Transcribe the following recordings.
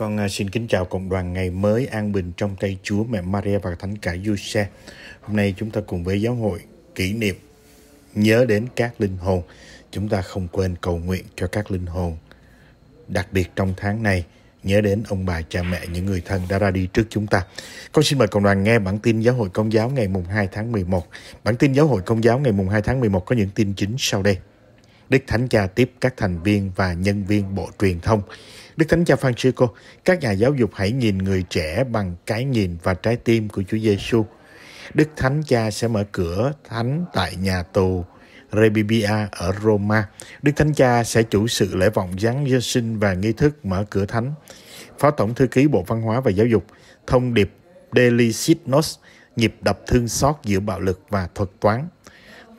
Con à, xin kính chào cộng đoàn ngày mới an bình trong tay Chúa Mẹ Maria và Thánh Cả Giuse. Hôm nay chúng ta cùng với giáo hội kỷ niệm nhớ đến các linh hồn. Chúng ta không quên cầu nguyện cho các linh hồn. Đặc biệt trong tháng này, nhớ đến ông bà cha mẹ những người thân đã ra đi trước chúng ta. Con xin mời cộng đoàn nghe bản tin giáo hội công giáo ngày mùng 2 tháng 11. Bản tin giáo hội công giáo ngày mùng 2 tháng 11 có những tin chính sau đây. Đức Thánh Cha tiếp các thành viên và nhân viên Bộ Truyền thông. Đức Thánh Cha Francisco, các nhà giáo dục hãy nhìn người trẻ bằng cái nhìn và trái tim của Chúa Giêsu. Đức Thánh Cha sẽ mở cửa thánh tại nhà tù Rebibia ở Roma. Đức Thánh Cha sẽ chủ sự lễ vọng Giáng Giê sinh và nghi thức mở cửa thánh. Phó Tổng Thư ký Bộ Văn hóa và Giáo dục, thông điệp Daily nhịp đập thương xót giữa bạo lực và thuật toán.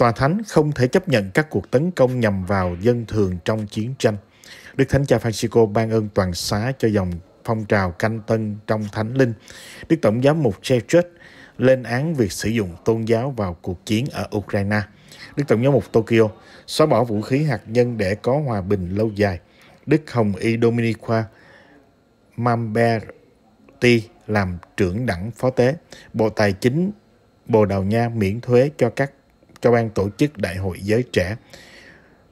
Tòa Thánh không thể chấp nhận các cuộc tấn công nhằm vào dân thường trong chiến tranh. Đức Thánh Cha Francisco ban ơn toàn xá cho dòng phong trào canh tân trong Thánh Linh. Đức Tổng giám mục Chechut lên án việc sử dụng tôn giáo vào cuộc chiến ở Ukraine. Đức Tổng giám mục Tokyo xóa bỏ vũ khí hạt nhân để có hòa bình lâu dài. Đức Hồng Y Dominica Mamberti làm trưởng đẳng phó tế. Bộ Tài chính Bồ Đào Nha miễn thuế cho các cho ban tổ chức Đại hội Giới Trẻ.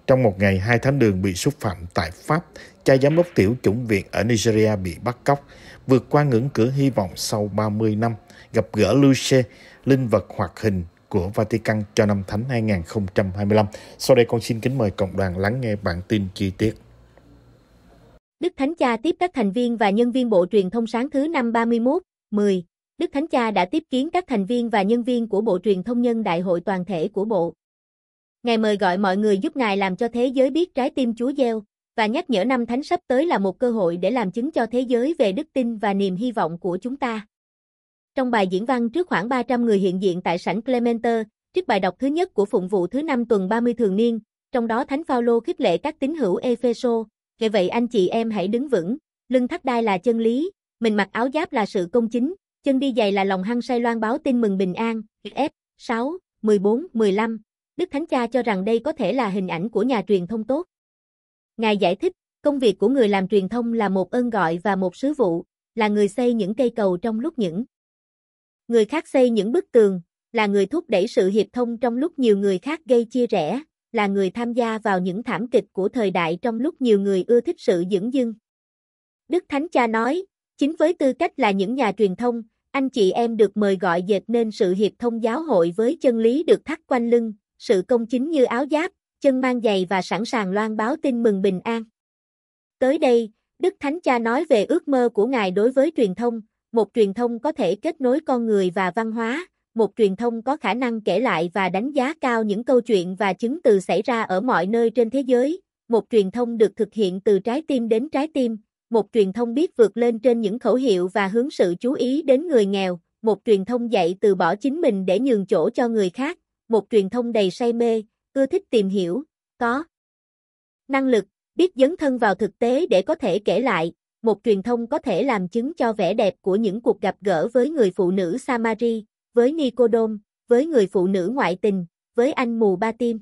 Trong một ngày, hai thánh đường bị xúc phạm tại Pháp, cha giám đốc tiểu chủng viện ở Nigeria bị bắt cóc, vượt qua ngưỡng cửa hy vọng sau 30 năm, gặp gỡ Luce, linh vật hoạt hình của Vatican cho năm thánh 2025. Sau đây con xin kính mời cộng đoàn lắng nghe bản tin chi tiết. Đức Thánh Cha tiếp các thành viên và nhân viên Bộ Truyền thông sáng thứ năm 31, 10, Đức Thánh Cha đã tiếp kiến các thành viên và nhân viên của Bộ Truyền thông nhân đại hội toàn thể của Bộ. Ngài mời gọi mọi người giúp Ngài làm cho thế giới biết trái tim Chúa gieo, và nhắc nhở năm thánh sắp tới là một cơ hội để làm chứng cho thế giới về đức tin và niềm hy vọng của chúng ta. Trong bài diễn văn trước khoảng 300 người hiện diện tại sảnh Clemente, trước bài đọc thứ nhất của phụng vụ thứ năm tuần 30 thường niên, trong đó Thánh Phaolô khích lệ các tín hữu Epheso, "Vậy vậy anh chị em hãy đứng vững, lưng thắt đai là chân lý, mình mặc áo giáp là sự công chính, chân đi giày là lòng hăng say loan báo tin mừng bình an, F, 6, 14, 15. Đức Thánh Cha cho rằng đây có thể là hình ảnh của nhà truyền thông tốt. Ngài giải thích, công việc của người làm truyền thông là một ơn gọi và một sứ vụ, là người xây những cây cầu trong lúc những người khác xây những bức tường, là người thúc đẩy sự hiệp thông trong lúc nhiều người khác gây chia rẽ, là người tham gia vào những thảm kịch của thời đại trong lúc nhiều người ưa thích sự dưỡng dưng. Đức Thánh Cha nói, chính với tư cách là những nhà truyền thông, anh chị em được mời gọi dệt nên sự hiệp thông giáo hội với chân lý được thắt quanh lưng, sự công chính như áo giáp, chân mang giày và sẵn sàng loan báo tin mừng bình an. Tới đây, Đức Thánh Cha nói về ước mơ của Ngài đối với truyền thông, một truyền thông có thể kết nối con người và văn hóa, một truyền thông có khả năng kể lại và đánh giá cao những câu chuyện và chứng từ xảy ra ở mọi nơi trên thế giới, một truyền thông được thực hiện từ trái tim đến trái tim, một truyền thông biết vượt lên trên những khẩu hiệu và hướng sự chú ý đến người nghèo, một truyền thông dạy từ bỏ chính mình để nhường chỗ cho người khác, một truyền thông đầy say mê, ưa thích tìm hiểu, có năng lực, biết dấn thân vào thực tế để có thể kể lại, một truyền thông có thể làm chứng cho vẻ đẹp của những cuộc gặp gỡ với người phụ nữ Samari, với Nicodom, với người phụ nữ ngoại tình, với anh mù ba tim.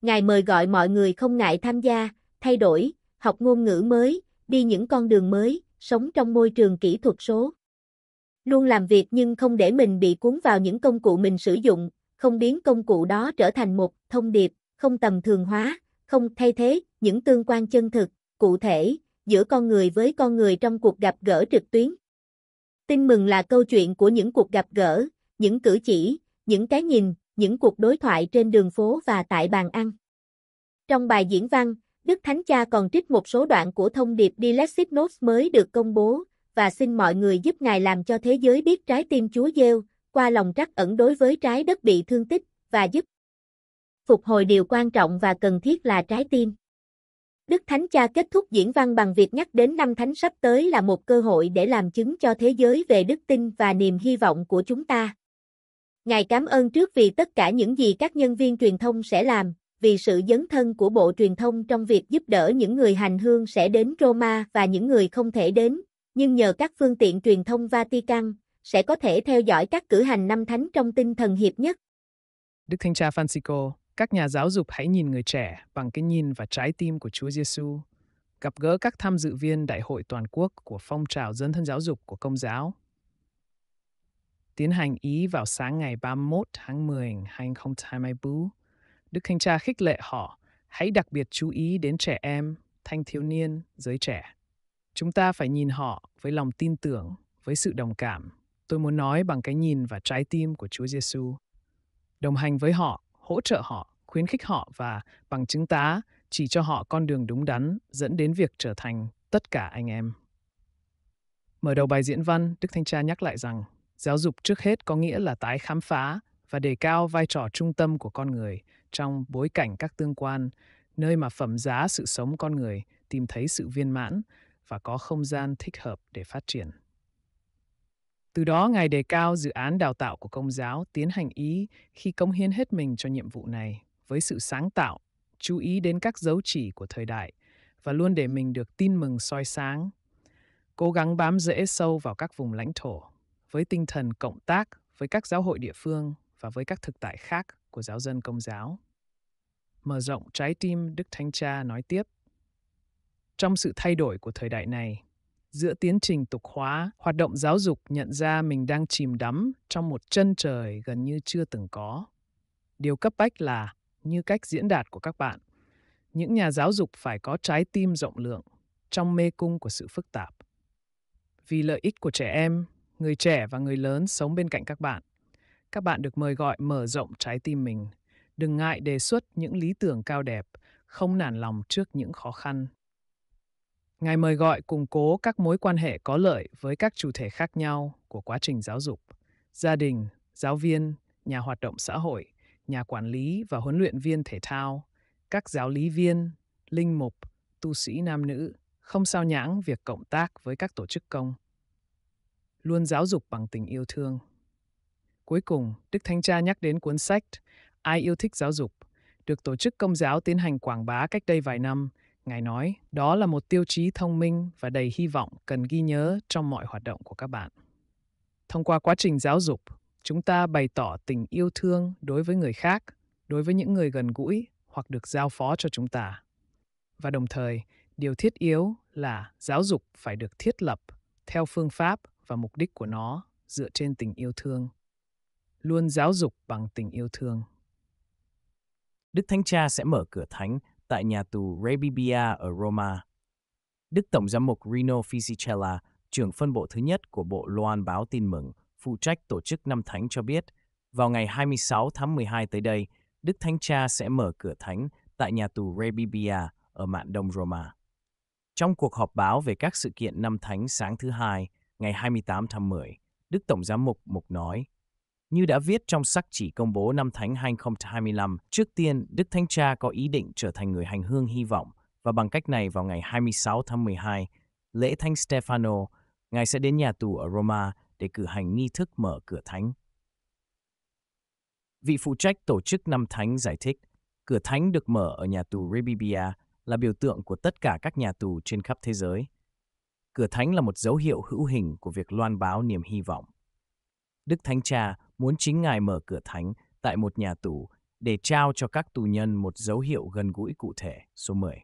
Ngài mời gọi mọi người không ngại tham gia, thay đổi, học ngôn ngữ mới, đi những con đường mới, sống trong môi trường kỹ thuật số. Luôn làm việc nhưng không để mình bị cuốn vào những công cụ mình sử dụng, không biến công cụ đó trở thành một thông điệp, không tầm thường hóa, không thay thế những tương quan chân thực, cụ thể, giữa con người với con người trong cuộc gặp gỡ trực tuyến. Tin mừng là câu chuyện của những cuộc gặp gỡ, những cử chỉ, những cái nhìn, những cuộc đối thoại trên đường phố và tại bàn ăn. Trong bài diễn văn, Đức Thánh Cha còn trích một số đoạn của thông điệp Delexic Notes mới được công bố, và xin mọi người giúp Ngài làm cho thế giới biết trái tim Chúa Giêu, qua lòng trắc ẩn đối với trái đất bị thương tích, và giúp phục hồi điều quan trọng và cần thiết là trái tim. Đức Thánh Cha kết thúc diễn văn bằng việc nhắc đến năm thánh sắp tới là một cơ hội để làm chứng cho thế giới về đức tin và niềm hy vọng của chúng ta. Ngài cảm ơn trước vì tất cả những gì các nhân viên truyền thông sẽ làm, vì sự dấn thân của Bộ Truyền thông trong việc giúp đỡ những người hành hương sẽ đến Roma và những người không thể đến, nhưng nhờ các phương tiện truyền thông Vatican, sẽ có thể theo dõi các cử hành năm thánh trong tinh thần hiệp nhất. Đức Thánh Cha Francisco, các nhà giáo dục hãy nhìn người trẻ bằng cái nhìn và trái tim của Chúa Giêsu, gặp gỡ các tham dự viên đại hội toàn quốc của phong trào dân thân giáo dục của Công giáo. Tiến hành ý vào sáng ngày 31 tháng 10 2024, Đức thanh Cha khích lệ họ, hãy đặc biệt chú ý đến trẻ em, thanh thiếu niên, giới trẻ. Chúng ta phải nhìn họ với lòng tin tưởng, với sự đồng cảm. Tôi muốn nói bằng cái nhìn và trái tim của Chúa Giêsu. Đồng hành với họ, hỗ trợ họ, khuyến khích họ và bằng chứng tá chỉ cho họ con đường đúng đắn dẫn đến việc trở thành tất cả anh em. Mở đầu bài diễn văn, Đức Thanh Cha nhắc lại rằng giáo dục trước hết có nghĩa là tái khám phá và đề cao vai trò trung tâm của con người trong bối cảnh các tương quan, nơi mà phẩm giá sự sống con người tìm thấy sự viên mãn và có không gian thích hợp để phát triển. Từ đó, Ngài đề cao dự án đào tạo của Công giáo tiến hành ý khi công hiến hết mình cho nhiệm vụ này với sự sáng tạo, chú ý đến các dấu chỉ của thời đại và luôn để mình được tin mừng soi sáng, cố gắng bám rễ sâu vào các vùng lãnh thổ với tinh thần cộng tác với các giáo hội địa phương và với các thực tại khác của giáo dân Công giáo mở rộng trái tim Đức Thánh Cha nói tiếp. Trong sự thay đổi của thời đại này, giữa tiến trình tục hóa, hoạt động giáo dục nhận ra mình đang chìm đắm trong một chân trời gần như chưa từng có. Điều cấp bách là, như cách diễn đạt của các bạn, những nhà giáo dục phải có trái tim rộng lượng trong mê cung của sự phức tạp. Vì lợi ích của trẻ em, người trẻ và người lớn sống bên cạnh các bạn, các bạn được mời gọi mở rộng trái tim mình đừng ngại đề xuất những lý tưởng cao đẹp, không nản lòng trước những khó khăn. Ngài mời gọi củng cố các mối quan hệ có lợi với các chủ thể khác nhau của quá trình giáo dục, gia đình, giáo viên, nhà hoạt động xã hội, nhà quản lý và huấn luyện viên thể thao, các giáo lý viên, linh mục, tu sĩ nam nữ, không sao nhãng việc cộng tác với các tổ chức công. Luôn giáo dục bằng tình yêu thương. Cuối cùng, Đức Thánh Cha nhắc đến cuốn sách Ai yêu thích giáo dục, được Tổ chức Công giáo tiến hành quảng bá cách đây vài năm. Ngài nói, đó là một tiêu chí thông minh và đầy hy vọng cần ghi nhớ trong mọi hoạt động của các bạn. Thông qua quá trình giáo dục, chúng ta bày tỏ tình yêu thương đối với người khác, đối với những người gần gũi hoặc được giao phó cho chúng ta. Và đồng thời, điều thiết yếu là giáo dục phải được thiết lập theo phương pháp và mục đích của nó dựa trên tình yêu thương. Luôn giáo dục bằng tình yêu thương. Đức Thánh Cha sẽ mở cửa thánh tại nhà tù Rebibia ở Roma. Đức Tổng giám mục Rino Fisichella, trưởng phân bộ thứ nhất của Bộ Loan báo tin mừng, phụ trách tổ chức năm thánh cho biết, vào ngày 26 tháng 12 tới đây, Đức Thánh Cha sẽ mở cửa thánh tại nhà tù Rebibia ở mạn đông Roma. Trong cuộc họp báo về các sự kiện năm thánh sáng thứ hai, ngày 28 tháng 10, Đức Tổng giám mục Mục nói, như đã viết trong sắc chỉ công bố năm Thánh 2025, trước tiên, Đức Thánh Cha có ý định trở thành người hành hương hy vọng, và bằng cách này vào ngày 26 tháng 12, lễ Thánh Stefano, Ngài sẽ đến nhà tù ở Roma để cử hành nghi thức mở cửa thánh. Vị phụ trách tổ chức năm thánh giải thích, cửa thánh được mở ở nhà tù Rebibia là biểu tượng của tất cả các nhà tù trên khắp thế giới. Cửa thánh là một dấu hiệu hữu hình của việc loan báo niềm hy vọng. Đức Thánh Cha muốn chính Ngài mở cửa thánh tại một nhà tù để trao cho các tù nhân một dấu hiệu gần gũi cụ thể, số 10.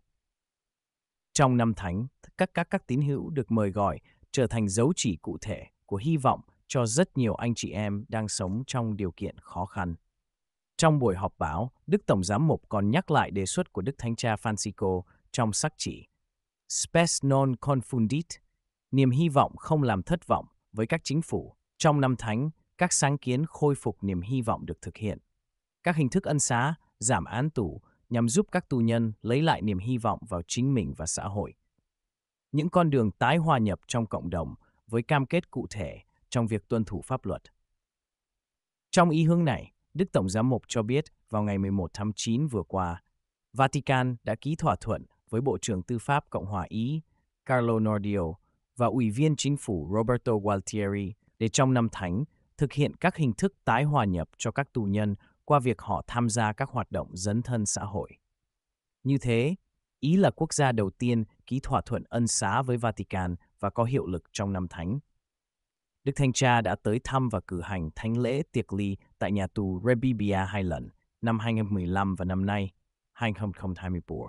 Trong năm thánh, các các các tín hữu được mời gọi trở thành dấu chỉ cụ thể của hy vọng cho rất nhiều anh chị em đang sống trong điều kiện khó khăn. Trong buổi họp báo, Đức Tổng Giám mục còn nhắc lại đề xuất của Đức Thánh Cha Francisco trong sắc chỉ Spes non confundit, niềm hy vọng không làm thất vọng với các chính phủ. Trong năm thánh, các sáng kiến khôi phục niềm hy vọng được thực hiện. Các hình thức ân xá, giảm án tù nhằm giúp các tù nhân lấy lại niềm hy vọng vào chính mình và xã hội. Những con đường tái hòa nhập trong cộng đồng với cam kết cụ thể trong việc tuân thủ pháp luật. Trong ý hướng này, Đức Tổng Giám mục cho biết vào ngày 11 tháng 9 vừa qua, Vatican đã ký thỏa thuận với Bộ trưởng Tư pháp Cộng hòa Ý Carlo Nordio và Ủy viên Chính phủ Roberto Gualtieri để trong năm thánh thực hiện các hình thức tái hòa nhập cho các tù nhân qua việc họ tham gia các hoạt động dấn thân xã hội. Như thế, Ý là quốc gia đầu tiên ký thỏa thuận ân xá với Vatican và có hiệu lực trong năm thánh. Đức Thanh Cha đã tới thăm và cử hành thánh lễ tiệc ly tại nhà tù Rebibia hai lần, năm 2015 và năm nay, 2024.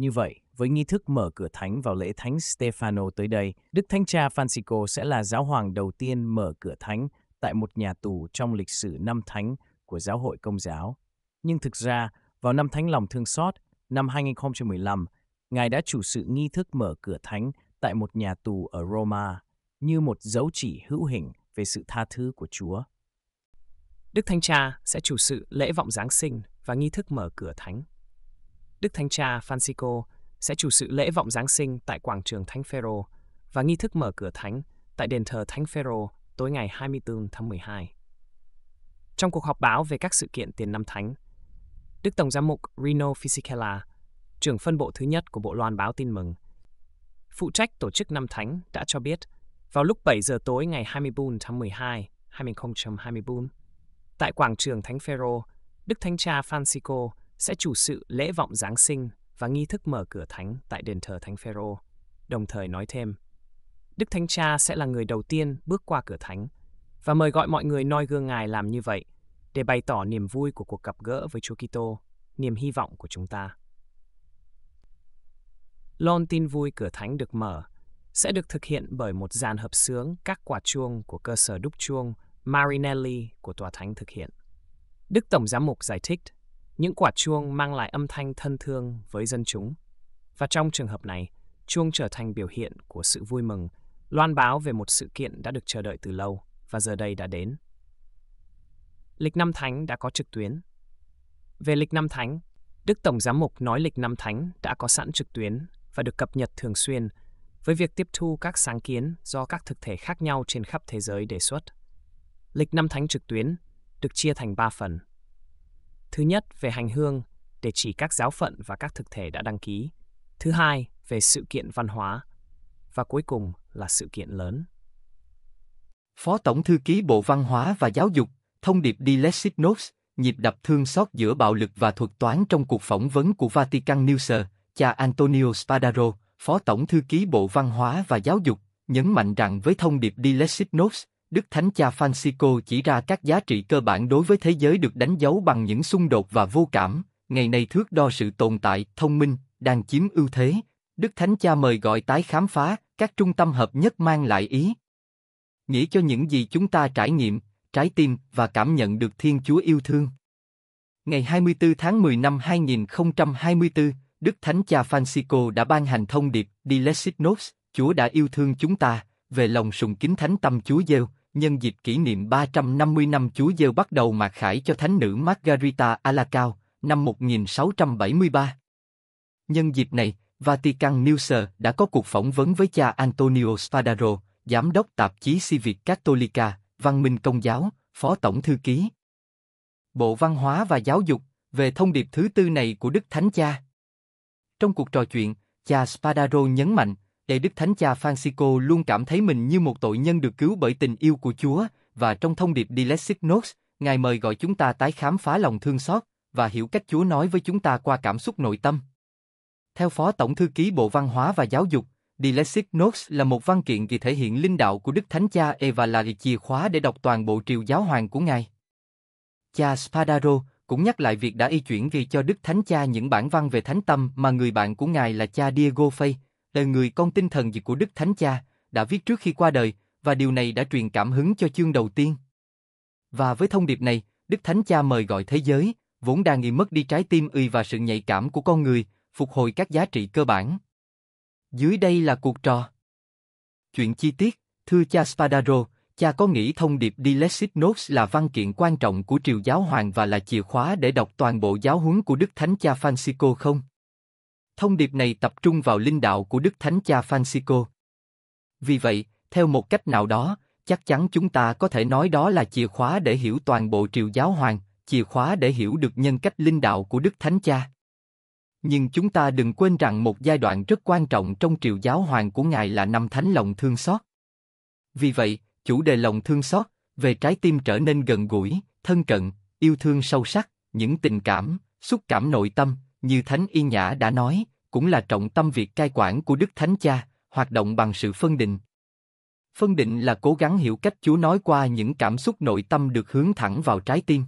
Như vậy, với nghi thức mở cửa thánh vào lễ thánh Stefano tới đây, Đức Thánh Cha Francisco sẽ là giáo hoàng đầu tiên mở cửa thánh tại một nhà tù trong lịch sử năm thánh của giáo hội công giáo. Nhưng thực ra, vào năm thánh lòng thương xót, năm 2015, Ngài đã chủ sự nghi thức mở cửa thánh tại một nhà tù ở Roma như một dấu chỉ hữu hình về sự tha thứ của Chúa. Đức Thánh Cha sẽ chủ sự lễ vọng Giáng sinh và nghi thức mở cửa thánh Đức Thánh Cha Francisco sẽ chủ sự lễ vọng Giáng sinh tại quảng trường Thánh Phaero và nghi thức mở cửa thánh tại đền thờ Thánh Phaero tối ngày 24 tháng 12. Trong cuộc họp báo về các sự kiện tiền năm thánh, Đức Tổng giám mục Rino Fisichella, trưởng phân bộ thứ nhất của Bộ Loan báo tin mừng, phụ trách tổ chức năm thánh đã cho biết vào lúc 7 giờ tối ngày 24 tháng 12, 2024, tại quảng trường Thánh Phaero, Đức Thánh Cha Francisco sẽ chủ sự lễ vọng Giáng sinh và nghi thức mở cửa thánh tại đền thờ Thánh Phêrô. Đồng thời nói thêm, Đức Thánh Cha sẽ là người đầu tiên bước qua cửa thánh và mời gọi mọi người noi gương Ngài làm như vậy để bày tỏ niềm vui của cuộc gặp gỡ với Chúa Kitô, niềm hy vọng của chúng ta. Lon tin vui cửa thánh được mở sẽ được thực hiện bởi một dàn hợp sướng các quả chuông của cơ sở đúc chuông Marinelli của Tòa Thánh thực hiện. Đức Tổng Giám mục giải thích những quả chuông mang lại âm thanh thân thương với dân chúng. Và trong trường hợp này, chuông trở thành biểu hiện của sự vui mừng, loan báo về một sự kiện đã được chờ đợi từ lâu và giờ đây đã đến. Lịch Năm Thánh đã có trực tuyến. Về Lịch Năm Thánh, Đức Tổng Giám mục nói Lịch Năm Thánh đã có sẵn trực tuyến và được cập nhật thường xuyên với việc tiếp thu các sáng kiến do các thực thể khác nhau trên khắp thế giới đề xuất. Lịch Năm Thánh trực tuyến được chia thành 3 phần – Thứ nhất, về hành hương, để chỉ các giáo phận và các thực thể đã đăng ký. Thứ hai, về sự kiện văn hóa. Và cuối cùng là sự kiện lớn. Phó Tổng Thư ký Bộ Văn hóa và Giáo dục, thông điệp Dilexic Notes, nhịp đập thương xót giữa bạo lực và thuật toán trong cuộc phỏng vấn của Vatican News, cha Antonio Spadaro, Phó Tổng Thư ký Bộ Văn hóa và Giáo dục, nhấn mạnh rằng với thông điệp Dilexic Notes, Đức Thánh Cha Francisco chỉ ra các giá trị cơ bản đối với thế giới được đánh dấu bằng những xung đột và vô cảm, ngày nay thước đo sự tồn tại, thông minh, đang chiếm ưu thế. Đức Thánh Cha mời gọi tái khám phá, các trung tâm hợp nhất mang lại ý. Nghĩ cho những gì chúng ta trải nghiệm, trái tim và cảm nhận được Thiên Chúa yêu thương. Ngày 24 tháng 10 năm 2024, Đức Thánh Cha Francisco đã ban hành thông điệp Dilexit Notes, Chúa đã yêu thương chúng ta, về lòng sùng kính Thánh Tâm Chúa Giêsu nhân dịp kỷ niệm 350 năm Chúa Giêsu bắt đầu mạc khải cho thánh nữ Margarita Alacao, năm 1673. Nhân dịp này, Vatican News đã có cuộc phỏng vấn với cha Antonio Spadaro, giám đốc tạp chí Civic Cattolica, văn minh công giáo, phó tổng thư ký. Bộ Văn hóa và Giáo dục, về thông điệp thứ tư này của Đức Thánh Cha. Trong cuộc trò chuyện, cha Spadaro nhấn mạnh, để Đức Thánh Cha Francisco luôn cảm thấy mình như một tội nhân được cứu bởi tình yêu của Chúa, và trong thông điệp Dilectic Notes, Ngài mời gọi chúng ta tái khám phá lòng thương xót và hiểu cách Chúa nói với chúng ta qua cảm xúc nội tâm. Theo Phó Tổng Thư ký Bộ Văn hóa và Giáo dục, Dilectic Notes là một văn kiện ghi thể hiện linh đạo của Đức Thánh Cha Eva là chìa khóa để đọc toàn bộ triều giáo hoàng của Ngài. Cha Spadaro cũng nhắc lại việc đã y chuyển ghi cho Đức Thánh Cha những bản văn về Thánh Tâm mà người bạn của Ngài là cha Diego Fay, là người con tinh thần gì của Đức Thánh Cha, đã viết trước khi qua đời, và điều này đã truyền cảm hứng cho chương đầu tiên. Và với thông điệp này, Đức Thánh Cha mời gọi thế giới, vốn đang nghi mất đi trái tim ươi và sự nhạy cảm của con người, phục hồi các giá trị cơ bản. Dưới đây là cuộc trò. Chuyện chi tiết, thưa cha Spadaro, cha có nghĩ thông điệp Dilectic Notes là văn kiện quan trọng của triều giáo hoàng và là chìa khóa để đọc toàn bộ giáo huấn của Đức Thánh Cha Francisco không? Thông điệp này tập trung vào linh đạo của Đức Thánh Cha Francisco. Vì vậy, theo một cách nào đó, chắc chắn chúng ta có thể nói đó là chìa khóa để hiểu toàn bộ triều giáo hoàng, chìa khóa để hiểu được nhân cách linh đạo của Đức Thánh Cha. Nhưng chúng ta đừng quên rằng một giai đoạn rất quan trọng trong triều giáo hoàng của Ngài là năm thánh lòng thương xót. Vì vậy, chủ đề lòng thương xót, về trái tim trở nên gần gũi, thân cận, yêu thương sâu sắc, những tình cảm, xúc cảm nội tâm, như Thánh Y Nhã đã nói, cũng là trọng tâm việc cai quản của Đức Thánh Cha, hoạt động bằng sự phân định. Phân định là cố gắng hiểu cách Chúa nói qua những cảm xúc nội tâm được hướng thẳng vào trái tim.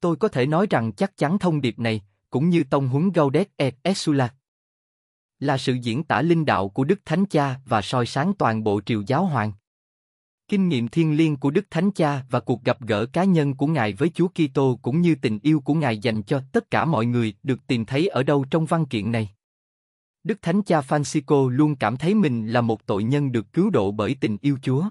Tôi có thể nói rằng chắc chắn thông điệp này, cũng như tông huấn Gaudet et Exula, là sự diễn tả linh đạo của Đức Thánh Cha và soi sáng toàn bộ triều giáo hoàng. Kinh nghiệm thiêng liêng của Đức Thánh Cha và cuộc gặp gỡ cá nhân của Ngài với Chúa Kitô cũng như tình yêu của Ngài dành cho tất cả mọi người được tìm thấy ở đâu trong văn kiện này. Đức Thánh Cha Francisco luôn cảm thấy mình là một tội nhân được cứu độ bởi tình yêu Chúa.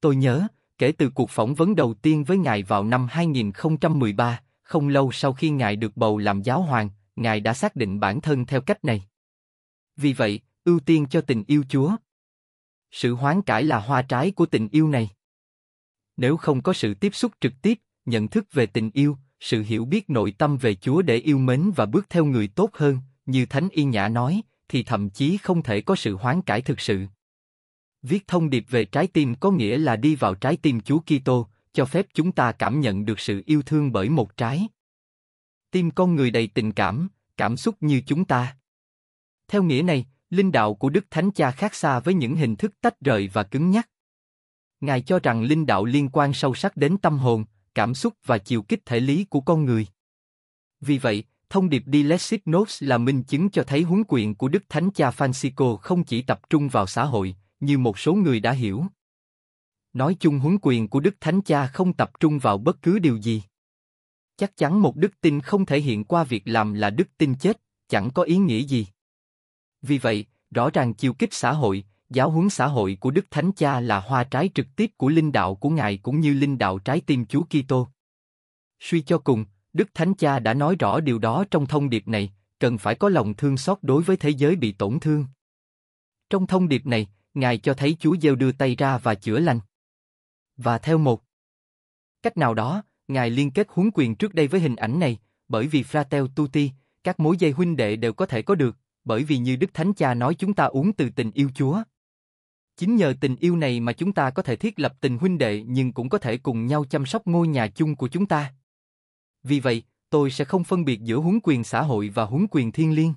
Tôi nhớ, kể từ cuộc phỏng vấn đầu tiên với Ngài vào năm 2013, không lâu sau khi Ngài được bầu làm giáo hoàng, Ngài đã xác định bản thân theo cách này. Vì vậy, ưu tiên cho tình yêu Chúa. Sự hoán cải là hoa trái của tình yêu này. Nếu không có sự tiếp xúc trực tiếp, nhận thức về tình yêu, sự hiểu biết nội tâm về Chúa để yêu mến và bước theo người tốt hơn, như Thánh y Nhã nói, thì thậm chí không thể có sự hoán cải thực sự. Viết thông điệp về trái tim có nghĩa là đi vào trái tim Chúa Kitô, cho phép chúng ta cảm nhận được sự yêu thương bởi một trái. Tim con người đầy tình cảm, cảm xúc như chúng ta. Theo nghĩa này, linh đạo của Đức Thánh Cha khác xa với những hình thức tách rời và cứng nhắc. Ngài cho rằng linh đạo liên quan sâu sắc đến tâm hồn, cảm xúc và chiều kích thể lý của con người. Vì vậy, thông điệp Dilexic Notes là minh chứng cho thấy huấn quyền của Đức Thánh Cha Francisco không chỉ tập trung vào xã hội, như một số người đã hiểu. Nói chung huấn quyền của Đức Thánh Cha không tập trung vào bất cứ điều gì. Chắc chắn một đức tin không thể hiện qua việc làm là đức tin chết, chẳng có ý nghĩa gì. Vì vậy, rõ ràng chiêu kích xã hội, giáo huấn xã hội của Đức Thánh Cha là hoa trái trực tiếp của linh đạo của Ngài cũng như linh đạo trái tim Chúa Kitô. Suy cho cùng, Đức Thánh Cha đã nói rõ điều đó trong thông điệp này, cần phải có lòng thương xót đối với thế giới bị tổn thương. Trong thông điệp này, Ngài cho thấy Chúa Giêsu đưa tay ra và chữa lành. Và theo một cách nào đó, Ngài liên kết huấn quyền trước đây với hình ảnh này, bởi vì Fratel Tutti, các mối dây huynh đệ đều có thể có được, bởi vì như Đức Thánh Cha nói chúng ta uống từ tình yêu Chúa. Chính nhờ tình yêu này mà chúng ta có thể thiết lập tình huynh đệ nhưng cũng có thể cùng nhau chăm sóc ngôi nhà chung của chúng ta. Vì vậy, tôi sẽ không phân biệt giữa huấn quyền xã hội và huấn quyền thiên liêng.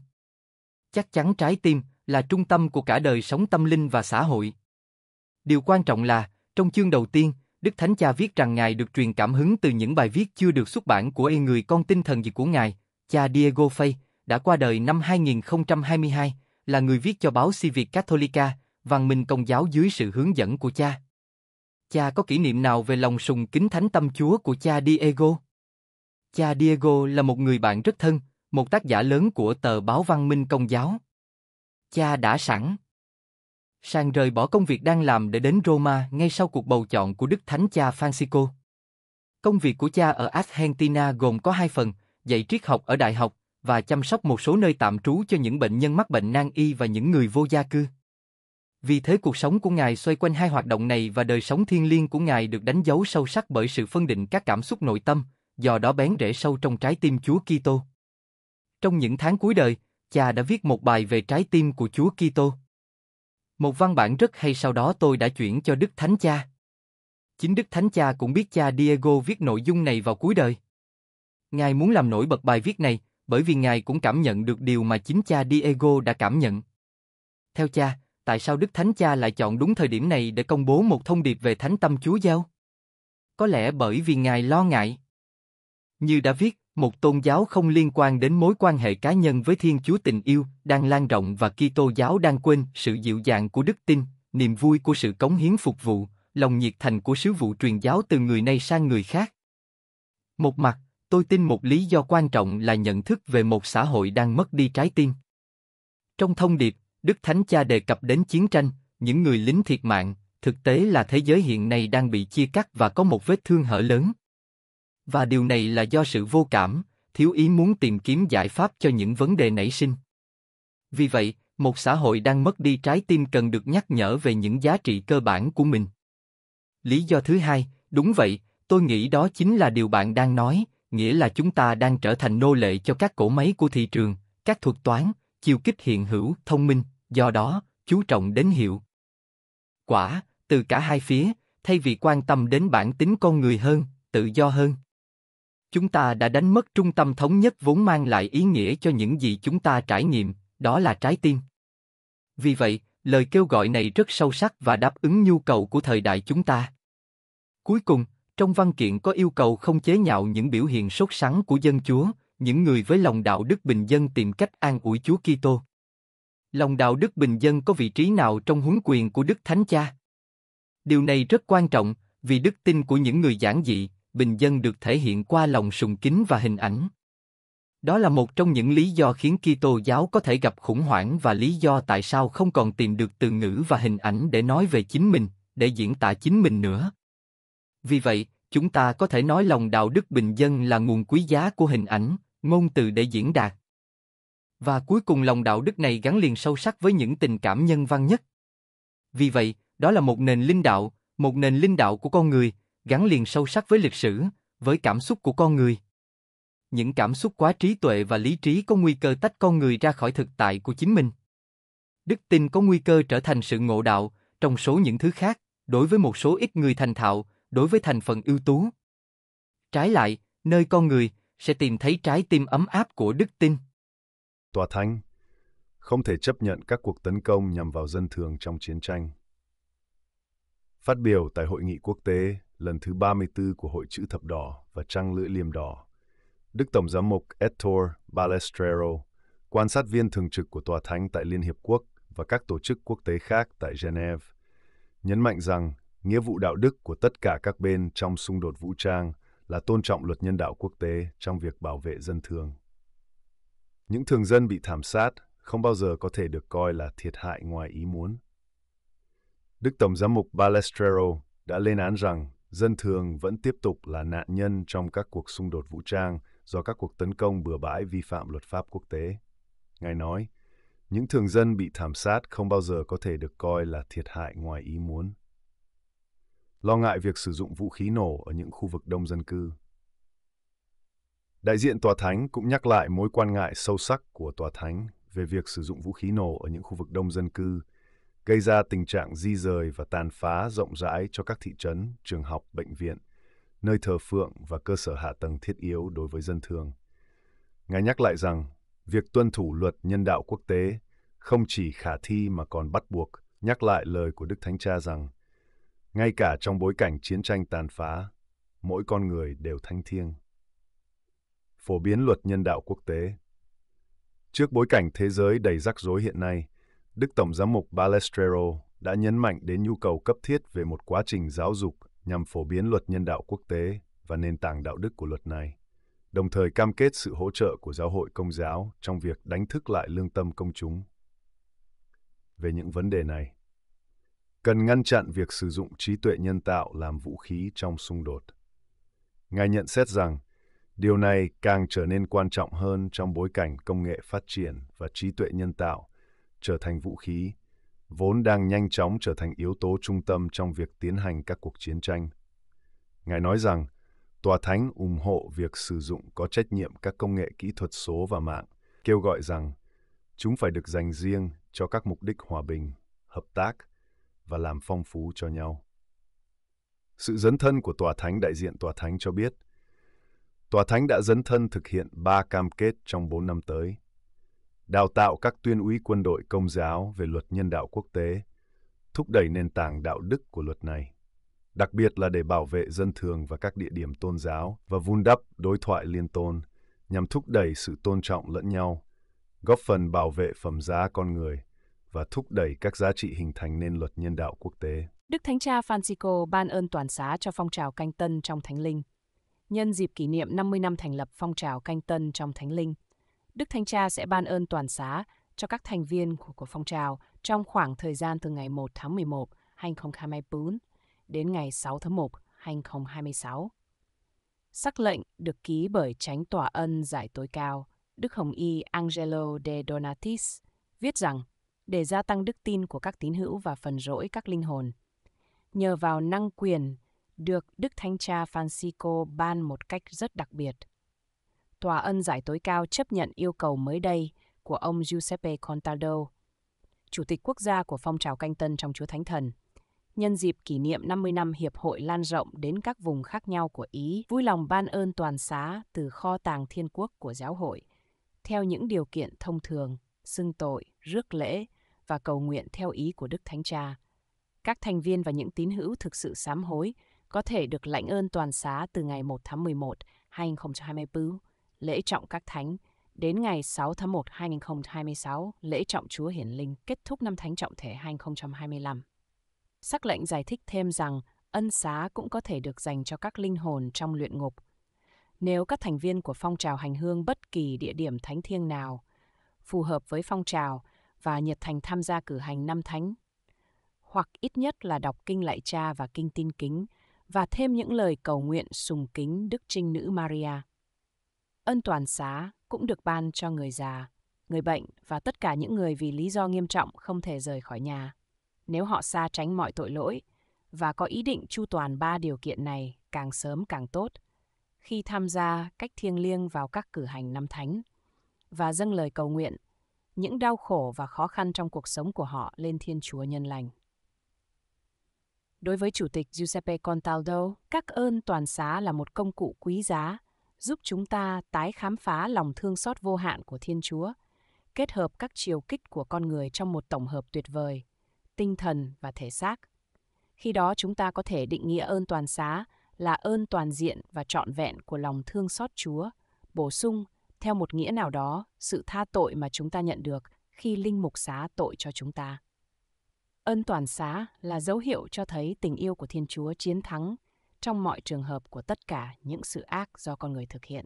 Chắc chắn trái tim là trung tâm của cả đời sống tâm linh và xã hội. Điều quan trọng là, trong chương đầu tiên, Đức Thánh Cha viết rằng Ngài được truyền cảm hứng từ những bài viết chưa được xuất bản của người con tinh thần gì của Ngài, cha Diego Fay, đã qua đời năm 2022, là người viết cho báo Civic Catholica, văn mình công giáo dưới sự hướng dẫn của cha. Cha có kỷ niệm nào về lòng sùng kính thánh tâm chúa của cha Diego? Cha Diego là một người bạn rất thân, một tác giả lớn của tờ báo Văn Minh Công giáo. Cha đã sẵn. Sang rời bỏ công việc đang làm để đến Roma ngay sau cuộc bầu chọn của Đức Thánh Cha Francisco. Công việc của cha ở Argentina gồm có hai phần, dạy triết học ở đại học và chăm sóc một số nơi tạm trú cho những bệnh nhân mắc bệnh nan y và những người vô gia cư. Vì thế cuộc sống của ngài xoay quanh hai hoạt động này và đời sống thiêng liêng của ngài được đánh dấu sâu sắc bởi sự phân định các cảm xúc nội tâm, do đó bén rễ sâu trong trái tim Chúa Kitô. Trong những tháng cuối đời, cha đã viết một bài về trái tim của Chúa Kitô. Một văn bản rất hay sau đó tôi đã chuyển cho Đức Thánh Cha. Chính Đức Thánh Cha cũng biết cha Diego viết nội dung này vào cuối đời. Ngài muốn làm nổi bật bài viết này, bởi vì Ngài cũng cảm nhận được điều mà chính cha Diego đã cảm nhận. Theo cha, tại sao Đức Thánh Cha lại chọn đúng thời điểm này để công bố một thông điệp về Thánh Tâm Chúa Giao? Có lẽ bởi vì Ngài lo ngại. Như đã viết, một tôn giáo không liên quan đến mối quan hệ cá nhân với Thiên Chúa tình yêu đang lan rộng và Kitô giáo đang quên sự dịu dàng của đức tin, niềm vui của sự cống hiến phục vụ, lòng nhiệt thành của sứ vụ truyền giáo từ người này sang người khác. Một mặt, tôi tin một lý do quan trọng là nhận thức về một xã hội đang mất đi trái tim. Trong thông điệp, Đức Thánh Cha đề cập đến chiến tranh, những người lính thiệt mạng, thực tế là thế giới hiện nay đang bị chia cắt và có một vết thương hở lớn. Và điều này là do sự vô cảm, thiếu ý muốn tìm kiếm giải pháp cho những vấn đề nảy sinh. Vì vậy, một xã hội đang mất đi trái tim cần được nhắc nhở về những giá trị cơ bản của mình. Lý do thứ hai, đúng vậy, tôi nghĩ đó chính là điều bạn đang nói, nghĩa là chúng ta đang trở thành nô lệ cho các cổ máy của thị trường, các thuật toán, chiêu kích hiện hữu, thông minh, do đó, chú trọng đến hiệu. Quả, từ cả hai phía, thay vì quan tâm đến bản tính con người hơn, tự do hơn. Chúng ta đã đánh mất trung tâm thống nhất vốn mang lại ý nghĩa cho những gì chúng ta trải nghiệm, đó là trái tim. Vì vậy, lời kêu gọi này rất sâu sắc và đáp ứng nhu cầu của thời đại chúng ta. Cuối cùng, trong văn kiện có yêu cầu không chế nhạo những biểu hiện sốt sắng của dân Chúa, những người với lòng đạo đức bình dân tìm cách an ủi Chúa Kitô. Lòng đạo đức bình dân có vị trí nào trong huấn quyền của Đức Thánh Cha? Điều này rất quan trọng, vì đức tin của những người giản dị, bình dân được thể hiện qua lòng sùng kính và hình ảnh. Đó là một trong những lý do khiến Kitô giáo có thể gặp khủng hoảng và lý do tại sao không còn tìm được từ ngữ và hình ảnh để nói về chính mình, để diễn tả chính mình nữa. Vì vậy, chúng ta có thể nói lòng đạo đức bình dân là nguồn quý giá của hình ảnh, ngôn từ để diễn đạt. Và cuối cùng lòng đạo đức này gắn liền sâu sắc với những tình cảm nhân văn nhất. Vì vậy, đó là một nền linh đạo, một nền linh đạo của con người, gắn liền sâu sắc với lịch sử, với cảm xúc của con người. Những cảm xúc quá trí tuệ và lý trí có nguy cơ tách con người ra khỏi thực tại của chính mình. Đức tin có nguy cơ trở thành sự ngộ đạo, trong số những thứ khác, đối với một số ít người thành thạo, đối với thành phần ưu tú. Trái lại, nơi con người sẽ tìm thấy trái tim ấm áp của đức tin. Tòa Thánh không thể chấp nhận các cuộc tấn công nhằm vào dân thường trong chiến tranh. Phát biểu tại hội nghị quốc tế lần thứ 34 của Hội Chữ Thập Đỏ và Trăng Lưỡi Liềm Đỏ. Đức Tổng giám mục Ettore Balestrero, quan sát viên thường trực của Tòa Thánh tại Liên Hiệp Quốc và các tổ chức quốc tế khác tại Geneva, nhấn mạnh rằng nghĩa vụ đạo đức của tất cả các bên trong xung đột vũ trang là tôn trọng luật nhân đạo quốc tế trong việc bảo vệ dân thường. Những thường dân bị thảm sát không bao giờ có thể được coi là thiệt hại ngoài ý muốn. Đức Tổng giám mục Balestrero đã lên án rằng dân thường vẫn tiếp tục là nạn nhân trong các cuộc xung đột vũ trang do các cuộc tấn công bừa bãi vi phạm luật pháp quốc tế. Ngài nói, những thường dân bị thảm sát không bao giờ có thể được coi là thiệt hại ngoài ý muốn. Lo ngại việc sử dụng vũ khí nổ ở những khu vực đông dân cư. Đại diện Tòa Thánh cũng nhắc lại mối quan ngại sâu sắc của Tòa Thánh về việc sử dụng vũ khí nổ ở những khu vực đông dân cư gây ra tình trạng di rời và tàn phá rộng rãi cho các thị trấn, trường học, bệnh viện, nơi thờ phượng và cơ sở hạ tầng thiết yếu đối với dân thường. Ngài nhắc lại rằng, việc tuân thủ luật nhân đạo quốc tế không chỉ khả thi mà còn bắt buộc, nhắc lại lời của Đức Thánh Cha rằng, ngay cả trong bối cảnh chiến tranh tàn phá, mỗi con người đều thanh thiêng. Phổ biến luật nhân đạo quốc tế Trước bối cảnh thế giới đầy rắc rối hiện nay, Đức Tổng giám mục Balestrero đã nhấn mạnh đến nhu cầu cấp thiết về một quá trình giáo dục nhằm phổ biến luật nhân đạo quốc tế và nền tảng đạo đức của luật này, đồng thời cam kết sự hỗ trợ của giáo hội công giáo trong việc đánh thức lại lương tâm công chúng. Về những vấn đề này, cần ngăn chặn việc sử dụng trí tuệ nhân tạo làm vũ khí trong xung đột. Ngài nhận xét rằng, điều này càng trở nên quan trọng hơn trong bối cảnh công nghệ phát triển và trí tuệ nhân tạo trở thành vũ khí, vốn đang nhanh chóng trở thành yếu tố trung tâm trong việc tiến hành các cuộc chiến tranh. Ngài nói rằng, Tòa Thánh ủng hộ việc sử dụng có trách nhiệm các công nghệ kỹ thuật số và mạng, kêu gọi rằng chúng phải được dành riêng cho các mục đích hòa bình, hợp tác và làm phong phú cho nhau. Sự dấn thân của Tòa Thánh đại diện Tòa Thánh cho biết, Tòa Thánh đã dấn thân thực hiện ba cam kết trong bốn năm tới – đào tạo các tuyên úy quân đội công giáo về luật nhân đạo quốc tế, thúc đẩy nền tảng đạo đức của luật này, đặc biệt là để bảo vệ dân thường và các địa điểm tôn giáo và vun đắp đối thoại liên tôn nhằm thúc đẩy sự tôn trọng lẫn nhau, góp phần bảo vệ phẩm giá con người và thúc đẩy các giá trị hình thành nên luật nhân đạo quốc tế. Đức Thánh Cha Francisco ban ơn toàn xá cho phong trào canh tân trong Thánh Linh. Nhân dịp kỷ niệm 50 năm thành lập phong trào canh tân trong Thánh Linh, Đức Thanh Cha sẽ ban ơn toàn xá cho các thành viên của, của phong trào trong khoảng thời gian từ ngày 1 tháng 11, 2024 đến ngày 6 tháng 1, 2026. Sắc lệnh được ký bởi Tránh Tòa ân giải tối cao Đức Hồng Y Angelo de Donatis viết rằng để gia tăng đức tin của các tín hữu và phần rỗi các linh hồn. Nhờ vào năng quyền được Đức Thánh Cha Francisco ban một cách rất đặc biệt – Tòa ân giải tối cao chấp nhận yêu cầu mới đây của ông Giuseppe Contado, Chủ tịch quốc gia của phong trào canh tân trong Chúa Thánh Thần. Nhân dịp kỷ niệm 50 năm Hiệp hội lan rộng đến các vùng khác nhau của Ý, vui lòng ban ơn toàn xá từ kho tàng thiên quốc của giáo hội, theo những điều kiện thông thường, xưng tội, rước lễ và cầu nguyện theo ý của Đức Thánh Cha. Các thành viên và những tín hữu thực sự sám hối có thể được lãnh ơn toàn xá từ ngày 1 tháng 11, 2024 lễ trọng các thánh. Đến ngày 6 tháng 1 2026, lễ trọng Chúa Hiển Linh kết thúc năm thánh trọng thể 2025. Sắc lệnh giải thích thêm rằng ân xá cũng có thể được dành cho các linh hồn trong luyện ngục. Nếu các thành viên của phong trào hành hương bất kỳ địa điểm thánh thiêng nào phù hợp với phong trào và nhiệt thành tham gia cử hành năm thánh, hoặc ít nhất là đọc kinh lại cha và kinh tin kính và thêm những lời cầu nguyện sùng kính Đức Trinh Nữ Maria Ân toàn xá cũng được ban cho người già, người bệnh và tất cả những người vì lý do nghiêm trọng không thể rời khỏi nhà. Nếu họ xa tránh mọi tội lỗi và có ý định chu toàn ba điều kiện này càng sớm càng tốt khi tham gia cách thiêng liêng vào các cử hành năm thánh và dâng lời cầu nguyện những đau khổ và khó khăn trong cuộc sống của họ lên Thiên Chúa nhân lành. Đối với Chủ tịch Giuseppe Contaldo, các ơn toàn xá là một công cụ quý giá giúp chúng ta tái khám phá lòng thương xót vô hạn của Thiên Chúa, kết hợp các chiều kích của con người trong một tổng hợp tuyệt vời, tinh thần và thể xác. Khi đó chúng ta có thể định nghĩa ơn toàn xá là ơn toàn diện và trọn vẹn của lòng thương xót Chúa, bổ sung, theo một nghĩa nào đó, sự tha tội mà chúng ta nhận được khi linh mục xá tội cho chúng ta. ơn toàn xá là dấu hiệu cho thấy tình yêu của Thiên Chúa chiến thắng trong mọi trường hợp của tất cả những sự ác do con người thực hiện.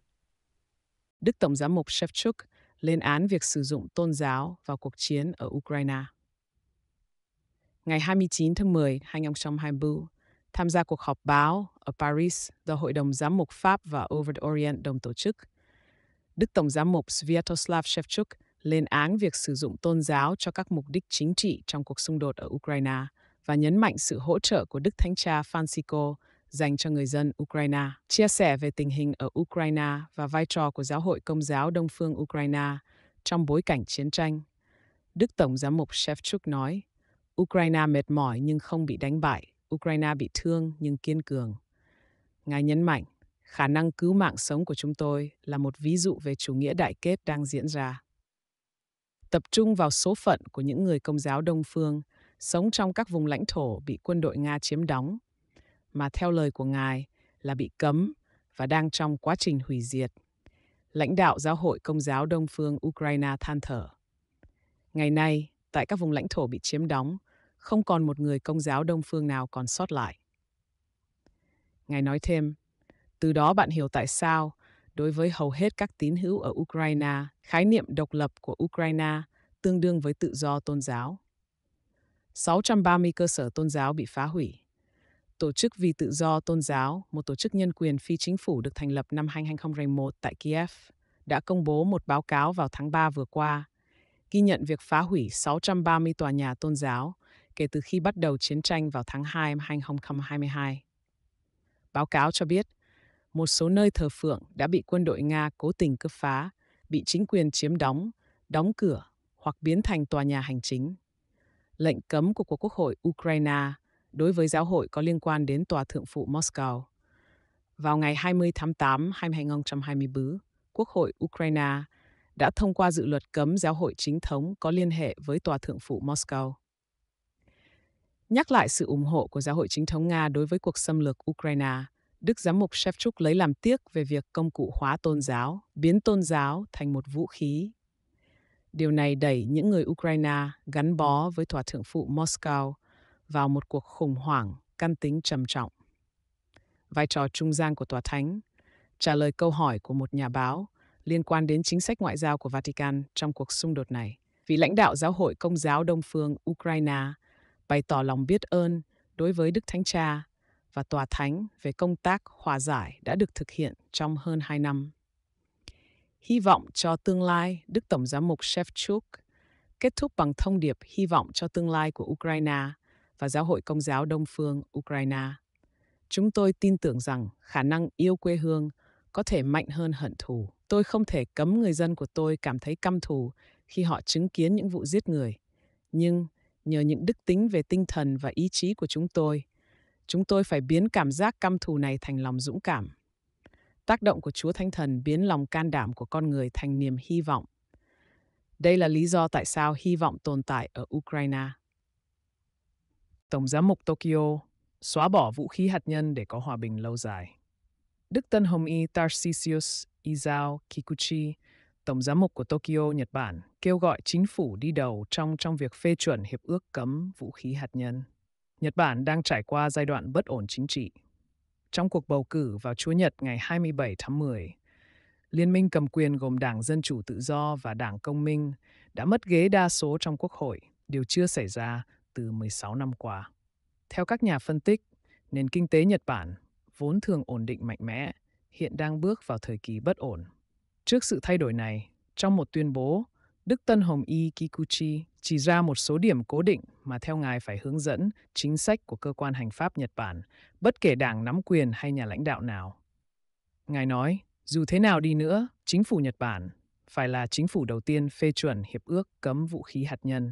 Đức Tổng giám mục Shevchuk lên án việc sử dụng tôn giáo vào cuộc chiến ở Ukraine. Ngày 29 tháng 10, 2020, tham gia cuộc họp báo ở Paris do Hội đồng Giám mục Pháp và Over the Orient đồng tổ chức, Đức Tổng giám mục Sviatoslav Shevchuk lên án việc sử dụng tôn giáo cho các mục đích chính trị trong cuộc xung đột ở Ukraine và nhấn mạnh sự hỗ trợ của Đức Thánh Cha Francisco dành cho người dân Ukraine, chia sẻ về tình hình ở Ukraine và vai trò của Giáo hội Công giáo Đông phương Ukraine trong bối cảnh chiến tranh. Đức Tổng giám mục Shevchuk nói, Ukraine mệt mỏi nhưng không bị đánh bại, Ukraine bị thương nhưng kiên cường. Ngài nhấn mạnh, khả năng cứu mạng sống của chúng tôi là một ví dụ về chủ nghĩa đại kết đang diễn ra. Tập trung vào số phận của những người công giáo Đông Phương sống trong các vùng lãnh thổ bị quân đội Nga chiếm đóng mà theo lời của Ngài là bị cấm và đang trong quá trình hủy diệt. Lãnh đạo Giáo hội Công giáo Đông phương Ukraine than thở. Ngày nay, tại các vùng lãnh thổ bị chiếm đóng, không còn một người Công giáo Đông phương nào còn sót lại. Ngài nói thêm, từ đó bạn hiểu tại sao, đối với hầu hết các tín hữu ở Ukraine, khái niệm độc lập của Ukraine tương đương với tự do tôn giáo. 630 cơ sở tôn giáo bị phá hủy, Tổ chức vì tự do tôn giáo, một tổ chức nhân quyền phi chính phủ được thành lập năm 2001 tại Kiev, đã công bố một báo cáo vào tháng 3 vừa qua, ghi nhận việc phá hủy 630 tòa nhà tôn giáo kể từ khi bắt đầu chiến tranh vào tháng 2 năm 2022. Báo cáo cho biết, một số nơi thờ phượng đã bị quân đội Nga cố tình cướp phá, bị chính quyền chiếm đóng, đóng cửa hoặc biến thành tòa nhà hành chính. Lệnh cấm của Quốc hội Ukraine đối với giáo hội có liên quan đến Tòa Thượng phụ Moscow. Vào ngày 20 tháng 8 năm 2024, Quốc hội Ukraine đã thông qua dự luật cấm giáo hội chính thống có liên hệ với Tòa Thượng phụ Moscow. Nhắc lại sự ủng hộ của giáo hội chính thống Nga đối với cuộc xâm lược Ukraine, Đức Giám mục Shevchuk lấy làm tiếc về việc công cụ hóa tôn giáo, biến tôn giáo thành một vũ khí. Điều này đẩy những người Ukraine gắn bó với Tòa Thượng phụ Moscow vào một cuộc khủng hoảng căn tính trầm trọng. Vai trò trung gian của tòa thánh trả lời câu hỏi của một nhà báo liên quan đến chính sách ngoại giao của Vatican trong cuộc xung đột này. Vị lãnh đạo giáo hội công giáo Đông phương Ukraine bày tỏ lòng biết ơn đối với Đức Thánh Cha và Tòa Thánh về công tác hòa giải đã được thực hiện trong hơn 2 năm. Hy vọng cho tương lai, Đức Tổng giám mục Shevchuk kết thúc bằng thông điệp hy vọng cho tương lai của Ukraine và Giáo hội Công giáo Đông phương Ukraine. Chúng tôi tin tưởng rằng khả năng yêu quê hương có thể mạnh hơn hận thù. Tôi không thể cấm người dân của tôi cảm thấy căm thù khi họ chứng kiến những vụ giết người. Nhưng nhờ những đức tính về tinh thần và ý chí của chúng tôi, chúng tôi phải biến cảm giác căm thù này thành lòng dũng cảm. Tác động của Chúa Thánh Thần biến lòng can đảm của con người thành niềm hy vọng. Đây là lý do tại sao hy vọng tồn tại ở Ukraine. Tổng giám mục Tokyo xóa bỏ vũ khí hạt nhân để có hòa bình lâu dài. Đức Tân Hồng Y Tarsisius Izao Kikuchi, Tổng giám mục của Tokyo, Nhật Bản, kêu gọi chính phủ đi đầu trong trong việc phê chuẩn hiệp ước cấm vũ khí hạt nhân. Nhật Bản đang trải qua giai đoạn bất ổn chính trị. Trong cuộc bầu cử vào Chúa Nhật ngày 27 tháng 10, Liên minh cầm quyền gồm Đảng Dân Chủ Tự Do và Đảng Công Minh đã mất ghế đa số trong Quốc hội, điều chưa xảy ra từ 16 năm qua. Theo các nhà phân tích, nền kinh tế Nhật Bản vốn thường ổn định mạnh mẽ, hiện đang bước vào thời kỳ bất ổn. Trước sự thay đổi này, trong một tuyên bố, Đức Tân Hồng Y Kikuchi chỉ ra một số điểm cố định mà theo ngài phải hướng dẫn chính sách của cơ quan hành pháp Nhật Bản, bất kể đảng nắm quyền hay nhà lãnh đạo nào. Ngài nói, dù thế nào đi nữa, chính phủ Nhật Bản phải là chính phủ đầu tiên phê chuẩn hiệp ước cấm vũ khí hạt nhân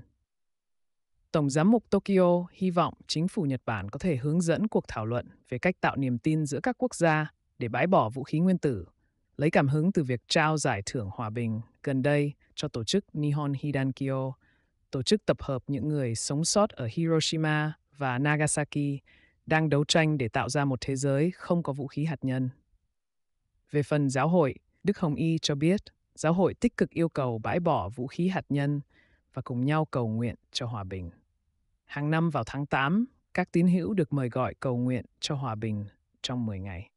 Tổng giám mục Tokyo hy vọng chính phủ Nhật Bản có thể hướng dẫn cuộc thảo luận về cách tạo niềm tin giữa các quốc gia để bãi bỏ vũ khí nguyên tử, lấy cảm hứng từ việc trao giải thưởng hòa bình gần đây cho tổ chức Nihon Hidankyo, tổ chức tập hợp những người sống sót ở Hiroshima và Nagasaki đang đấu tranh để tạo ra một thế giới không có vũ khí hạt nhân. Về phần giáo hội, Đức Hồng Y cho biết giáo hội tích cực yêu cầu bãi bỏ vũ khí hạt nhân và cùng nhau cầu nguyện cho hòa bình. Hàng năm vào tháng 8, các tín hữu được mời gọi cầu nguyện cho hòa bình trong 10 ngày.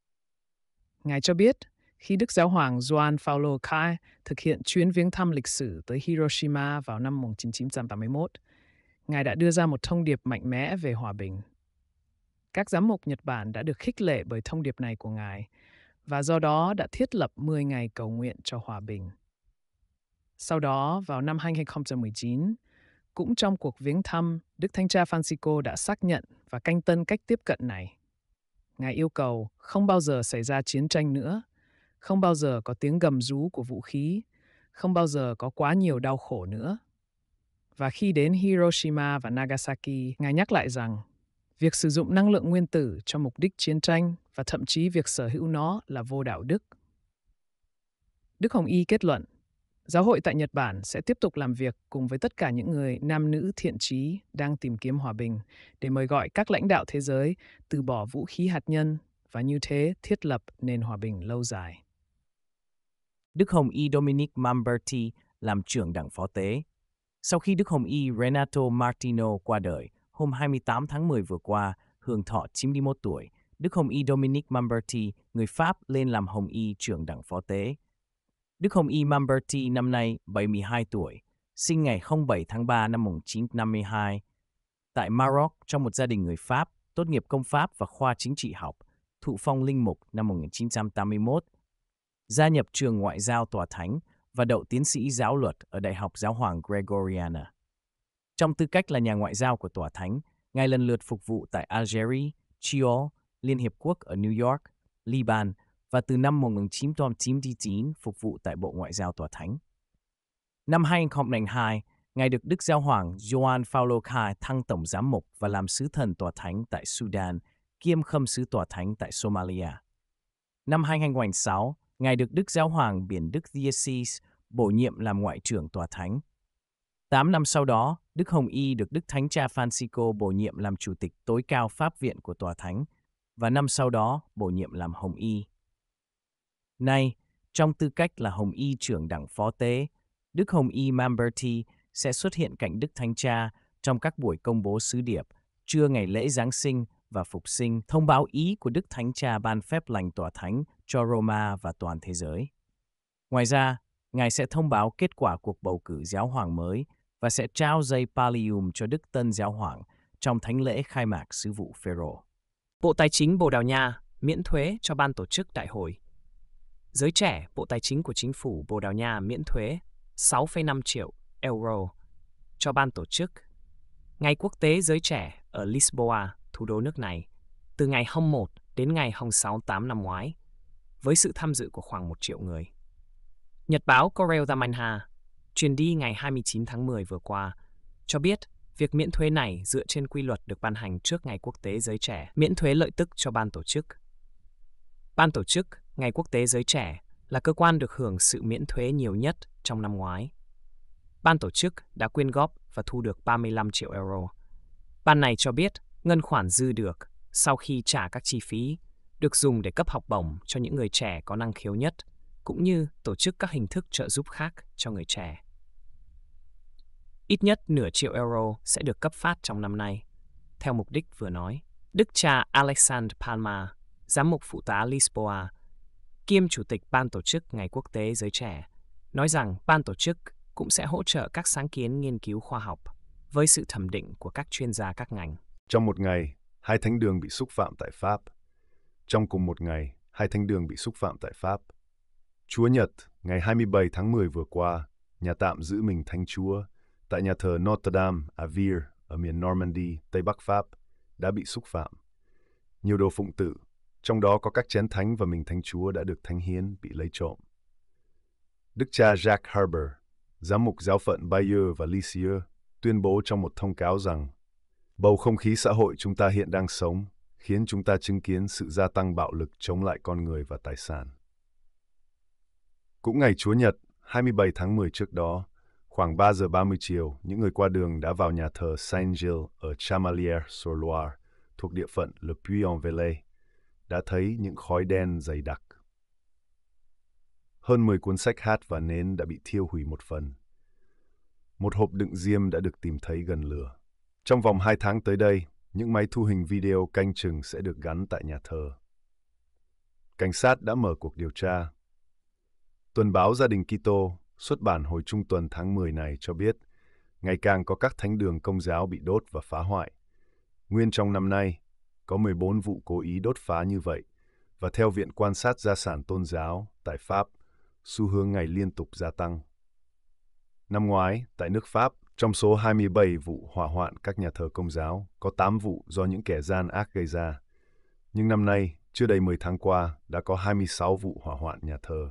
Ngài cho biết, khi Đức Giáo hoàng Juan Paulo kai thực hiện chuyến viếng thăm lịch sử tới Hiroshima vào năm 1981, Ngài đã đưa ra một thông điệp mạnh mẽ về hòa bình. Các giám mục Nhật Bản đã được khích lệ bởi thông điệp này của Ngài và do đó đã thiết lập 10 ngày cầu nguyện cho hòa bình. Sau đó, vào năm 2019, cũng trong cuộc viếng thăm, Đức thanh tra Francisco đã xác nhận và canh tân cách tiếp cận này. Ngài yêu cầu không bao giờ xảy ra chiến tranh nữa, không bao giờ có tiếng gầm rú của vũ khí, không bao giờ có quá nhiều đau khổ nữa. Và khi đến Hiroshima và Nagasaki, Ngài nhắc lại rằng việc sử dụng năng lượng nguyên tử cho mục đích chiến tranh và thậm chí việc sở hữu nó là vô đạo đức. Đức Hồng Y kết luận, Giáo hội tại Nhật Bản sẽ tiếp tục làm việc cùng với tất cả những người nam nữ thiện trí đang tìm kiếm hòa bình để mời gọi các lãnh đạo thế giới từ bỏ vũ khí hạt nhân và như thế thiết lập nền hòa bình lâu dài. Đức Hồng Y Dominic Mamberti làm trưởng đảng phó tế. Sau khi Đức Hồng Y Renato Martino qua đời hôm 28 tháng 10 vừa qua, hưởng thọ 91 tuổi, Đức Hồng Y Dominic Mamberti, người Pháp, lên làm Hồng Y trưởng đảng phó tế. Đức Hồng y Mamberti năm nay 72 tuổi, sinh ngày 07 tháng 3 năm 1952 tại Maroc trong một gia đình người Pháp, tốt nghiệp công pháp và khoa chính trị học, thụ phong linh mục năm 1981, gia nhập trường ngoại giao tòa thánh và đậu tiến sĩ giáo luật ở Đại học Giáo hoàng Gregoriana. Trong tư cách là nhà ngoại giao của tòa thánh, ngài lần lượt phục vụ tại Algeria, Chio, Liên Hiệp Quốc ở New York, Liban và từ năm 1999 phục vụ tại Bộ Ngoại giao Tòa Thánh. Năm 2002, Ngài được Đức Giáo Hoàng Joan Paulo II thăng Tổng Giám mục và làm Sứ thần Tòa Thánh tại Sudan, kiêm khâm sứ Tòa Thánh tại Somalia. Năm 2006, Ngài được Đức Giáo Hoàng Biển Đức Diocese bổ nhiệm làm Ngoại trưởng Tòa Thánh. Tám năm sau đó, Đức Hồng Y được Đức Thánh Cha Francisco bổ nhiệm làm Chủ tịch tối cao Pháp viện của Tòa Thánh, và năm sau đó bổ nhiệm làm Hồng Y. Nay, trong tư cách là Hồng Y trưởng đảng phó tế, Đức Hồng Y Mamberti sẽ xuất hiện cạnh Đức Thánh Cha trong các buổi công bố sứ điệp, trưa ngày lễ Giáng sinh và Phục sinh, thông báo ý của Đức Thánh Cha ban phép lành tòa thánh cho Roma và toàn thế giới. Ngoài ra, Ngài sẽ thông báo kết quả cuộc bầu cử giáo hoàng mới và sẽ trao dây pallium cho Đức Tân Giáo Hoàng trong thánh lễ khai mạc sứ vụ Phêrô. Bộ Tài chính Bồ Đào Nha miễn thuế cho ban tổ chức đại hội. Giới trẻ, Bộ Tài chính của chính phủ Bồ Đào Nha miễn thuế 6,5 triệu euro cho ban tổ chức Ngày Quốc tế Giới Trẻ ở Lisboa, thủ đô nước này, từ ngày 1 đến ngày 6 8 năm ngoái, với sự tham dự của khoảng 1 triệu người. Nhật báo Correo da Manha, truyền đi ngày 29 tháng 10 vừa qua, cho biết việc miễn thuế này dựa trên quy luật được ban hành trước Ngày Quốc tế Giới Trẻ, miễn thuế lợi tức cho ban tổ chức. Ban tổ chức Ngày Quốc tế Giới Trẻ là cơ quan được hưởng sự miễn thuế nhiều nhất trong năm ngoái. Ban tổ chức đã quyên góp và thu được 35 triệu euro. Ban này cho biết ngân khoản dư được sau khi trả các chi phí được dùng để cấp học bổng cho những người trẻ có năng khiếu nhất, cũng như tổ chức các hình thức trợ giúp khác cho người trẻ. Ít nhất nửa triệu euro sẽ được cấp phát trong năm nay, theo mục đích vừa nói. Đức cha Alexander Palma, giám mục phụ tá Lisboa, kiêm chủ tịch ban tổ chức Ngày Quốc tế Giới Trẻ, nói rằng ban tổ chức cũng sẽ hỗ trợ các sáng kiến nghiên cứu khoa học với sự thẩm định của các chuyên gia các ngành. Trong một ngày, hai thánh đường bị xúc phạm tại Pháp. Trong cùng một ngày, hai thánh đường bị xúc phạm tại Pháp. Chúa Nhật, ngày 27 tháng 10 vừa qua, nhà tạm giữ mình Thánh Chúa tại nhà thờ Notre Dame à Vire ở miền Normandy, Tây Bắc Pháp, đã bị xúc phạm. Nhiều đồ phụng tử trong đó có các chén thánh và mình thánh chúa đã được thánh hiến bị lấy trộm. Đức cha Jacques Harber, giám mục giáo phận Bayeux và Lisieux, tuyên bố trong một thông cáo rằng bầu không khí xã hội chúng ta hiện đang sống khiến chúng ta chứng kiến sự gia tăng bạo lực chống lại con người và tài sản. Cũng ngày Chúa Nhật, 27 tháng 10 trước đó, khoảng 3 giờ 30 chiều, những người qua đường đã vào nhà thờ Saint-Gilles ở Chamalières-sur-Loire, thuộc địa phận Le Puy-en-Velay, đã thấy những khói đen dày đặc. Hơn 10 cuốn sách hát và nến đã bị thiêu hủy một phần. Một hộp đựng diêm đã được tìm thấy gần lửa. Trong vòng 2 tháng tới đây, những máy thu hình video canh chừng sẽ được gắn tại nhà thờ. Cảnh sát đã mở cuộc điều tra. Tuần báo gia đình Kitô xuất bản hồi trung tuần tháng 10 này cho biết, ngày càng có các thánh đường công giáo bị đốt và phá hoại. Nguyên trong năm nay, có 14 vụ cố ý đốt phá như vậy, và theo Viện Quan sát Gia sản Tôn giáo tại Pháp, xu hướng ngày liên tục gia tăng. Năm ngoái, tại nước Pháp, trong số 27 vụ hỏa hoạn các nhà thờ công giáo, có 8 vụ do những kẻ gian ác gây ra. Nhưng năm nay, chưa đầy 10 tháng qua, đã có 26 vụ hỏa hoạn nhà thờ,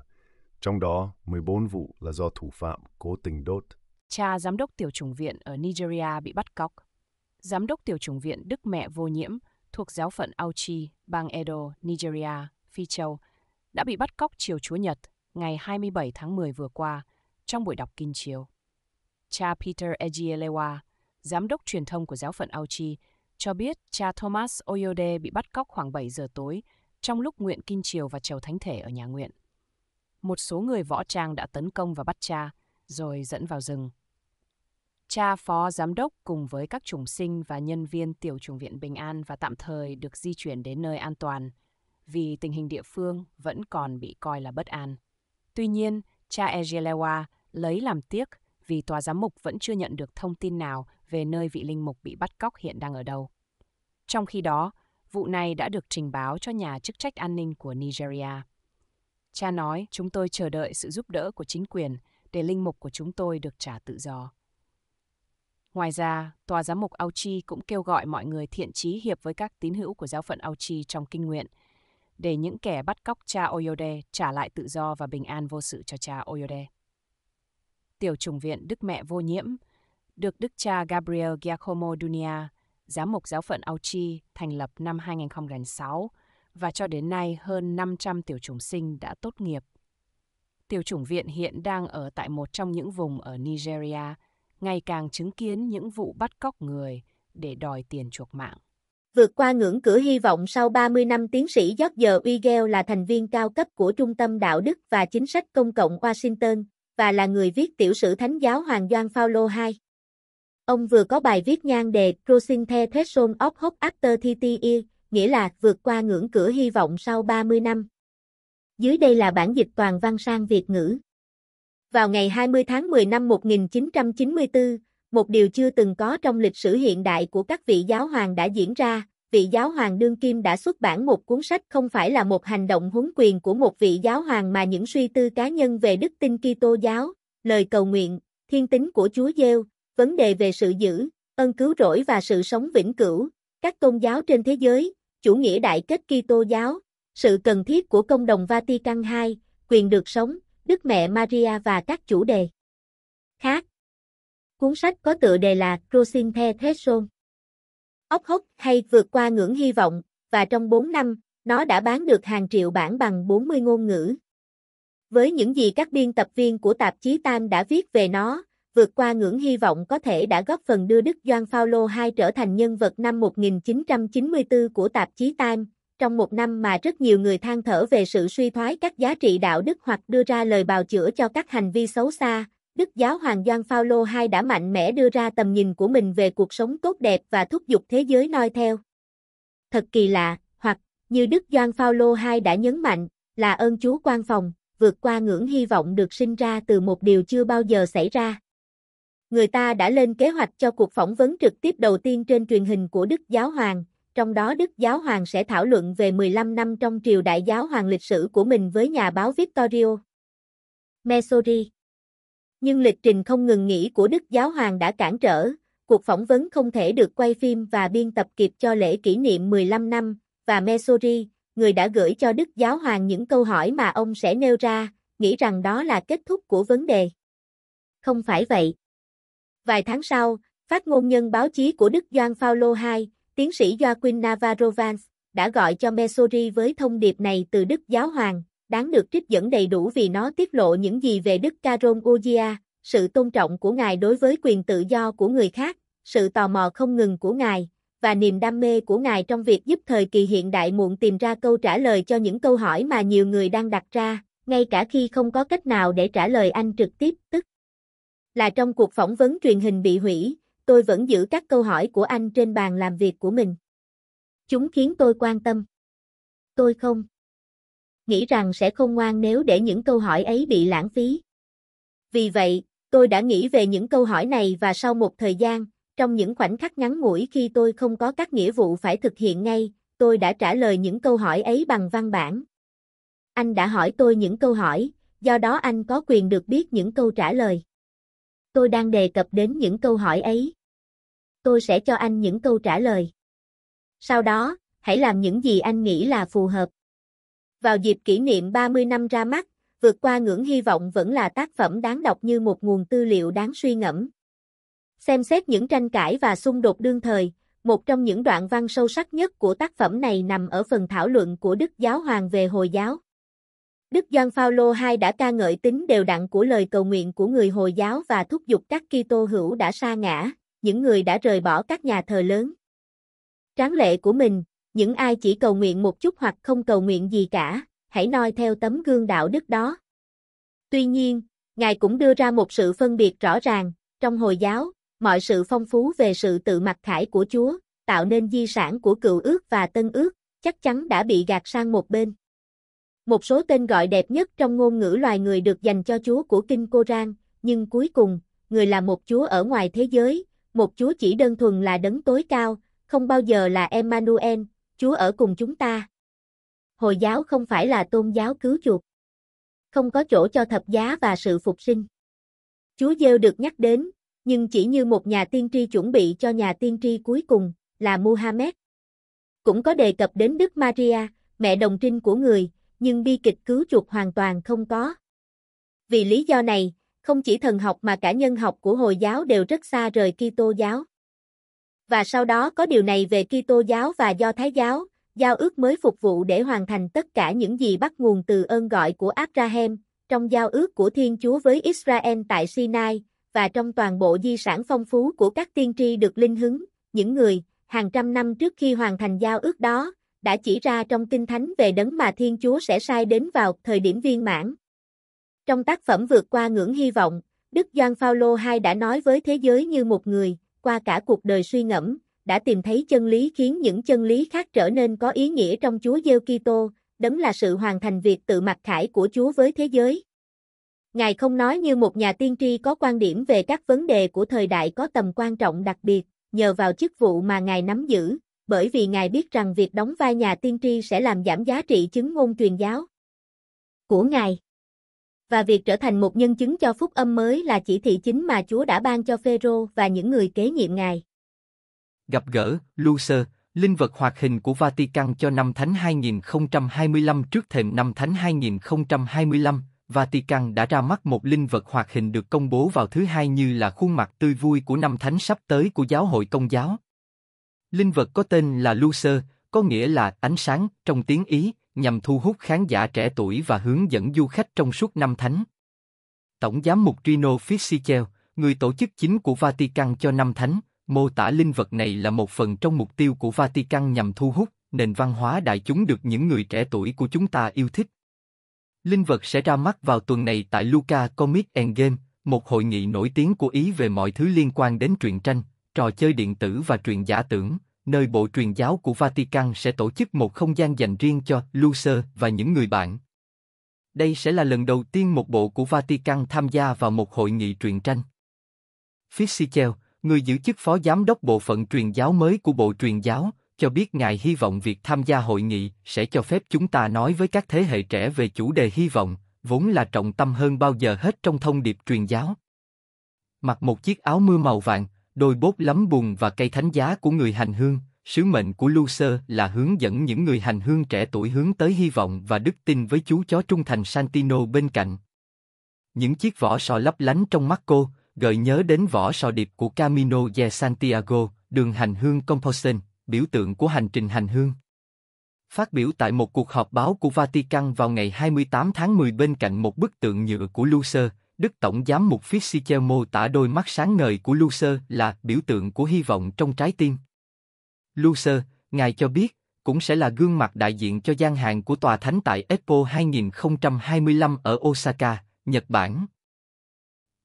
trong đó 14 vụ là do thủ phạm cố tình đốt. Cha giám đốc tiểu chủng viện ở Nigeria bị bắt cóc. Giám đốc tiểu chủng viện Đức Mẹ Vô Nhiễm thuộc giáo phận Auchi, bang Edo, Nigeria, Phi Châu, đã bị bắt cóc chiều Chúa Nhật ngày 27 tháng 10 vừa qua trong buổi đọc kinh chiều. Cha Peter Ejielewa, giám đốc truyền thông của giáo phận Auchi, cho biết cha Thomas Oyode bị bắt cóc khoảng 7 giờ tối trong lúc nguyện kinh chiều và chầu thánh thể ở nhà nguyện. Một số người võ trang đã tấn công và bắt cha, rồi dẫn vào rừng cha phó giám đốc cùng với các chủng sinh và nhân viên tiểu chủng viện Bình An và tạm thời được di chuyển đến nơi an toàn, vì tình hình địa phương vẫn còn bị coi là bất an. Tuy nhiên, cha Ejelewa lấy làm tiếc vì tòa giám mục vẫn chưa nhận được thông tin nào về nơi vị linh mục bị bắt cóc hiện đang ở đâu. Trong khi đó, vụ này đã được trình báo cho nhà chức trách an ninh của Nigeria. Cha nói, chúng tôi chờ đợi sự giúp đỡ của chính quyền để linh mục của chúng tôi được trả tự do. Ngoài ra, Tòa Giám mục Auchi cũng kêu gọi mọi người thiện trí hiệp với các tín hữu của giáo phận Auchi trong kinh nguyện, để những kẻ bắt cóc cha Oyode trả lại tự do và bình an vô sự cho cha Oyode. Tiểu trùng viện Đức Mẹ Vô Nhiễm được Đức cha Gabriel Giacomo Dunia, giám mục giáo phận Auchi, thành lập năm 2006 và cho đến nay hơn 500 tiểu trùng sinh đã tốt nghiệp. Tiểu chủng viện hiện đang ở tại một trong những vùng ở Nigeria ngày càng chứng kiến những vụ bắt cóc người để đòi tiền chuộc mạng. Vượt qua ngưỡng cửa hy vọng sau 30 năm tiến sĩ George Weigel là thành viên cao cấp của Trung tâm Đạo đức và Chính sách Công cộng Washington, và là người viết tiểu sử Thánh giáo Hoàng Doan phaolô II. Ông vừa có bài viết nhan đề Crossing the Threshold of Hope After TTE, nghĩa là vượt qua ngưỡng cửa hy vọng sau 30 năm. Dưới đây là bản dịch toàn văn sang Việt ngữ. Vào ngày 20 tháng 10 năm 1994, một điều chưa từng có trong lịch sử hiện đại của các vị giáo hoàng đã diễn ra, vị giáo hoàng đương kim đã xuất bản một cuốn sách không phải là một hành động huấn quyền của một vị giáo hoàng mà những suy tư cá nhân về đức tin Kitô giáo, lời cầu nguyện, thiên tính của Chúa Giêsu, vấn đề về sự giữ, ân cứu rỗi và sự sống vĩnh cửu, các tôn giáo trên thế giới, chủ nghĩa đại kết Kitô giáo, sự cần thiết của công đồng Vatican II, quyền được sống, Đức Mẹ Maria và các chủ đề khác. Cuốn sách có tựa đề là Cruising the Threshold. Ốc hốc hay vượt qua ngưỡng hy vọng, và trong 4 năm, nó đã bán được hàng triệu bản bằng 40 ngôn ngữ. Với những gì các biên tập viên của tạp chí Time đã viết về nó, vượt qua ngưỡng hy vọng có thể đã góp phần đưa Đức Doan Phaolô II trở thành nhân vật năm 1994 của tạp chí Time, trong một năm mà rất nhiều người than thở về sự suy thoái các giá trị đạo đức hoặc đưa ra lời bào chữa cho các hành vi xấu xa, Đức giáo hoàng Doan Phaolô II đã mạnh mẽ đưa ra tầm nhìn của mình về cuộc sống tốt đẹp và thúc giục thế giới noi theo. Thật kỳ lạ, hoặc như Đức Doan Phaolô II đã nhấn mạnh, là ơn Chúa quan phòng, vượt qua ngưỡng hy vọng được sinh ra từ một điều chưa bao giờ xảy ra. Người ta đã lên kế hoạch cho cuộc phỏng vấn trực tiếp đầu tiên trên truyền hình của Đức Giáo Hoàng, trong đó Đức Giáo Hoàng sẽ thảo luận về 15 năm trong triều đại giáo hoàng lịch sử của mình với nhà báo Victorio. Messori Nhưng lịch trình không ngừng nghỉ của Đức Giáo Hoàng đã cản trở, cuộc phỏng vấn không thể được quay phim và biên tập kịp cho lễ kỷ niệm 15 năm, và Messori, người đã gửi cho Đức Giáo Hoàng những câu hỏi mà ông sẽ nêu ra, nghĩ rằng đó là kết thúc của vấn đề. Không phải vậy. Vài tháng sau, phát ngôn nhân báo chí của Đức Doan Paulo II, Tiến sĩ Joaquin Navarro Valls đã gọi cho Mesori với thông điệp này từ Đức Giáo Hoàng, đáng được trích dẫn đầy đủ vì nó tiết lộ những gì về Đức Caron Ugia, sự tôn trọng của ngài đối với quyền tự do của người khác, sự tò mò không ngừng của ngài, và niềm đam mê của ngài trong việc giúp thời kỳ hiện đại muộn tìm ra câu trả lời cho những câu hỏi mà nhiều người đang đặt ra, ngay cả khi không có cách nào để trả lời anh trực tiếp, tức là trong cuộc phỏng vấn truyền hình bị hủy, tôi vẫn giữ các câu hỏi của anh trên bàn làm việc của mình. Chúng khiến tôi quan tâm. Tôi không nghĩ rằng sẽ không ngoan nếu để những câu hỏi ấy bị lãng phí. Vì vậy, tôi đã nghĩ về những câu hỏi này và sau một thời gian, trong những khoảnh khắc ngắn ngủi khi tôi không có các nghĩa vụ phải thực hiện ngay, tôi đã trả lời những câu hỏi ấy bằng văn bản. Anh đã hỏi tôi những câu hỏi, do đó anh có quyền được biết những câu trả lời. Tôi đang đề cập đến những câu hỏi ấy. Tôi sẽ cho anh những câu trả lời. Sau đó, hãy làm những gì anh nghĩ là phù hợp. Vào dịp kỷ niệm 30 năm ra mắt, vượt qua ngưỡng hy vọng vẫn là tác phẩm đáng đọc như một nguồn tư liệu đáng suy ngẫm. Xem xét những tranh cãi và xung đột đương thời, một trong những đoạn văn sâu sắc nhất của tác phẩm này nằm ở phần thảo luận của Đức Giáo Hoàng về Hồi giáo. Đức Doan Phaolô II đã ca ngợi tính đều đặn của lời cầu nguyện của người Hồi giáo và thúc giục các Kitô hữu đã sa ngã, những người đã rời bỏ các nhà thờ lớn. Tráng lệ của mình, những ai chỉ cầu nguyện một chút hoặc không cầu nguyện gì cả, hãy noi theo tấm gương đạo đức đó. Tuy nhiên, Ngài cũng đưa ra một sự phân biệt rõ ràng, trong Hồi giáo, mọi sự phong phú về sự tự mặc khải của Chúa, tạo nên di sản của cựu ước và tân ước, chắc chắn đã bị gạt sang một bên. Một số tên gọi đẹp nhất trong ngôn ngữ loài người được dành cho chúa của kinh Koran, nhưng cuối cùng, người là một chúa ở ngoài thế giới, một chúa chỉ đơn thuần là đấng tối cao, không bao giờ là Emmanuel, chúa ở cùng chúng ta. Hồi giáo không phải là tôn giáo cứu chuộc. Không có chỗ cho thập giá và sự phục sinh. Chúa Giêsu được nhắc đến, nhưng chỉ như một nhà tiên tri chuẩn bị cho nhà tiên tri cuối cùng, là Muhammad. Cũng có đề cập đến Đức Maria, mẹ đồng trinh của người, nhưng bi kịch cứu chuột hoàn toàn không có. Vì lý do này, không chỉ thần học mà cả nhân học của Hồi giáo đều rất xa rời Kitô giáo. Và sau đó có điều này về Kitô giáo và Do Thái giáo, giao ước mới phục vụ để hoàn thành tất cả những gì bắt nguồn từ ơn gọi của Abraham, trong giao ước của Thiên Chúa với Israel tại Sinai, và trong toàn bộ di sản phong phú của các tiên tri được linh hứng, những người, hàng trăm năm trước khi hoàn thành giao ước đó, đã chỉ ra trong kinh thánh về đấng mà Thiên Chúa sẽ sai đến vào thời điểm viên mãn. Trong tác phẩm vượt qua ngưỡng hy vọng, Đức Doan Phaolô II đã nói với thế giới như một người, qua cả cuộc đời suy ngẫm, đã tìm thấy chân lý khiến những chân lý khác trở nên có ý nghĩa trong Chúa Giêsu Kitô, đấng là sự hoàn thành việc tự mặc khải của Chúa với thế giới. Ngài không nói như một nhà tiên tri có quan điểm về các vấn đề của thời đại có tầm quan trọng đặc biệt, nhờ vào chức vụ mà Ngài nắm giữ, bởi vì ngài biết rằng việc đóng vai nhà tiên tri sẽ làm giảm giá trị chứng ngôn truyền giáo của ngài. Và việc trở thành một nhân chứng cho phúc âm mới là chỉ thị chính mà Chúa đã ban cho Phêrô và những người kế nhiệm ngài. Gặp gỡ Lucer, linh vật hoạt hình của Vatican cho năm Thánh 2025 trước thềm năm Thánh 2025, Vatican đã ra mắt một linh vật hoạt hình được công bố vào thứ hai như là khuôn mặt tươi vui của năm Thánh sắp tới của giáo hội công giáo. Linh vật có tên là Lucer, có nghĩa là ánh sáng trong tiếng Ý, nhằm thu hút khán giả trẻ tuổi và hướng dẫn du khách trong suốt năm thánh. Tổng giám mục Trino Fisichel, người tổ chức chính của Vatican cho năm thánh, mô tả linh vật này là một phần trong mục tiêu của Vatican nhằm thu hút nền văn hóa đại chúng được những người trẻ tuổi của chúng ta yêu thích. Linh vật sẽ ra mắt vào tuần này tại Luca Comic and Game, một hội nghị nổi tiếng của Ý về mọi thứ liên quan đến truyện tranh, trò chơi điện tử và truyền giả tưởng, nơi Bộ Truyền giáo của Vatican sẽ tổ chức một không gian dành riêng cho Lucer và những người bạn. Đây sẽ là lần đầu tiên một bộ của Vatican tham gia vào một hội nghị truyền tranh. Fisichel, người giữ chức phó giám đốc bộ phận truyền giáo mới của Bộ Truyền giáo, cho biết ngài hy vọng việc tham gia hội nghị sẽ cho phép chúng ta nói với các thế hệ trẻ về chủ đề hy vọng, vốn là trọng tâm hơn bao giờ hết trong thông điệp truyền giáo. Mặc một chiếc áo mưa màu vàng, đôi bốt lắm bùn và cây thánh giá của người hành hương, sứ mệnh của Lucer là hướng dẫn những người hành hương trẻ tuổi hướng tới hy vọng và đức tin với chú chó trung thành Santino bên cạnh. Những chiếc vỏ sò lấp lánh trong mắt cô, gợi nhớ đến vỏ sò điệp của Camino de Santiago, đường hành hương Compostela, biểu tượng của hành trình hành hương. Phát biểu tại một cuộc họp báo của Vatican vào ngày 28 tháng 10 bên cạnh một bức tượng nhựa của Lucer, Đức Tổng Giám mục Fitzsichel mô tả đôi mắt sáng ngời của Lucer là biểu tượng của hy vọng trong trái tim. Lucer, ngài cho biết, cũng sẽ là gương mặt đại diện cho gian hàng của tòa thánh tại Expo 2025 ở Osaka, Nhật Bản.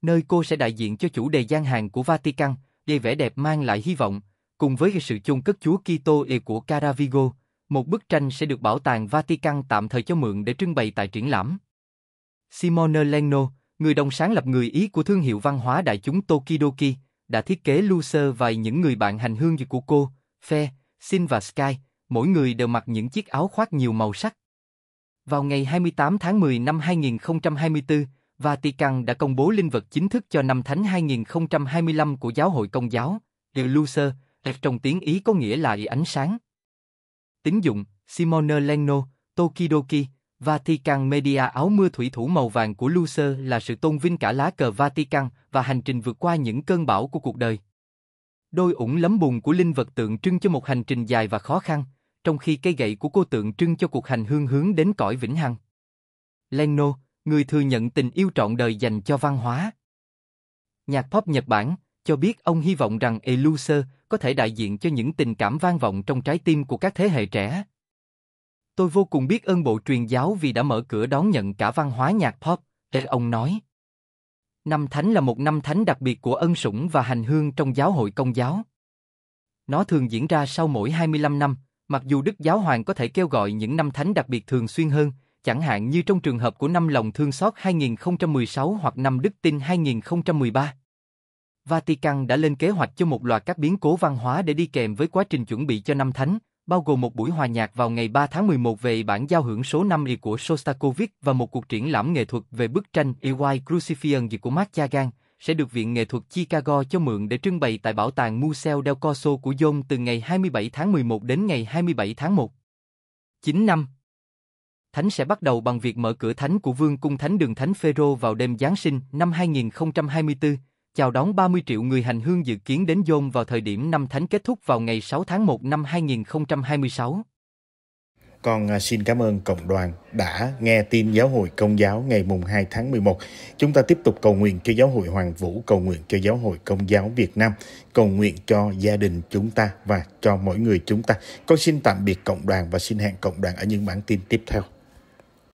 Nơi cô sẽ đại diện cho chủ đề gian hàng của Vatican, gây vẻ đẹp mang lại hy vọng, cùng với sự chôn cất Chúa Kitô e của Caravigo, một bức tranh sẽ được bảo tàng Vatican tạm thời cho mượn để trưng bày tại triển lãm. Simone Leno, người đồng sáng lập người Ý của thương hiệu văn hóa đại chúng Tokidoki, đã thiết kế Lucer và những người bạn hành hương của cô, Fe, Sin và Sky, mỗi người đều mặc những chiếc áo khoác nhiều màu sắc. Vào ngày 28 tháng 10 năm 2024, Vatican đã công bố linh vật chính thức cho năm thánh 2025 của giáo hội công giáo, The Lucer, F trong tiếng Ý có nghĩa là ánh sáng. Tính dụng, Simone Leno, Tokidoki, Vatican Media áo mưa thủy thủ màu vàng của Lucer là sự tôn vinh cả lá cờ Vatican và hành trình vượt qua những cơn bão của cuộc đời. Đôi ủng lấm bùn của linh vật tượng trưng cho một hành trình dài và khó khăn, trong khi cây gậy của cô tượng trưng cho cuộc hành hương hướng đến cõi vĩnh hằng. Leno, người thừa nhận tình yêu trọn đời dành cho văn hóa. Nhạc pop Nhật Bản cho biết ông hy vọng rằng Eluser có thể đại diện cho những tình cảm vang vọng trong trái tim của các thế hệ trẻ. Tôi vô cùng biết ơn bộ truyền giáo vì đã mở cửa đón nhận cả văn hóa nhạc pop, Ê, ông nói. Năm Thánh là một năm thánh đặc biệt của ân sủng và hành hương trong giáo hội công giáo. Nó thường diễn ra sau mỗi 25 năm, mặc dù Đức Giáo Hoàng có thể kêu gọi những năm thánh đặc biệt thường xuyên hơn, chẳng hạn như trong trường hợp của năm lòng thương xót 2016 hoặc năm đức tin 2013. Vatican đã lên kế hoạch cho một loạt các biến cố văn hóa để đi kèm với quá trình chuẩn bị cho năm thánh, bao gồm một buổi hòa nhạc vào ngày 3 tháng 11 về bản giao hưởng số 5 y của Shostakovich và một cuộc triển lãm nghệ thuật về bức tranh EY Crucifixion của Machagan, sẽ được Viện Nghệ thuật Chicago cho mượn để trưng bày tại Bảo tàng Museo del Corso của John từ ngày 27 tháng 11 đến ngày 27 tháng 1. 9 năm Thánh sẽ bắt đầu bằng việc mở cửa thánh của Vương Cung Thánh Đường Thánh Phêrô vào đêm Giáng sinh năm 2024, chào đón 30 triệu người hành hương dự kiến đến dôn vào thời điểm năm thánh kết thúc vào ngày 6 tháng 1 năm 2026. Con à, xin cảm ơn cộng đoàn đã nghe tin giáo hội công giáo ngày mùng 2 tháng 11. Chúng ta tiếp tục cầu nguyện cho giáo hội Hoàng Vũ, cầu nguyện cho giáo hội công giáo Việt Nam, cầu nguyện cho gia đình chúng ta và cho mỗi người chúng ta. Con xin tạm biệt cộng đoàn và xin hẹn cộng đoàn ở những bản tin tiếp theo.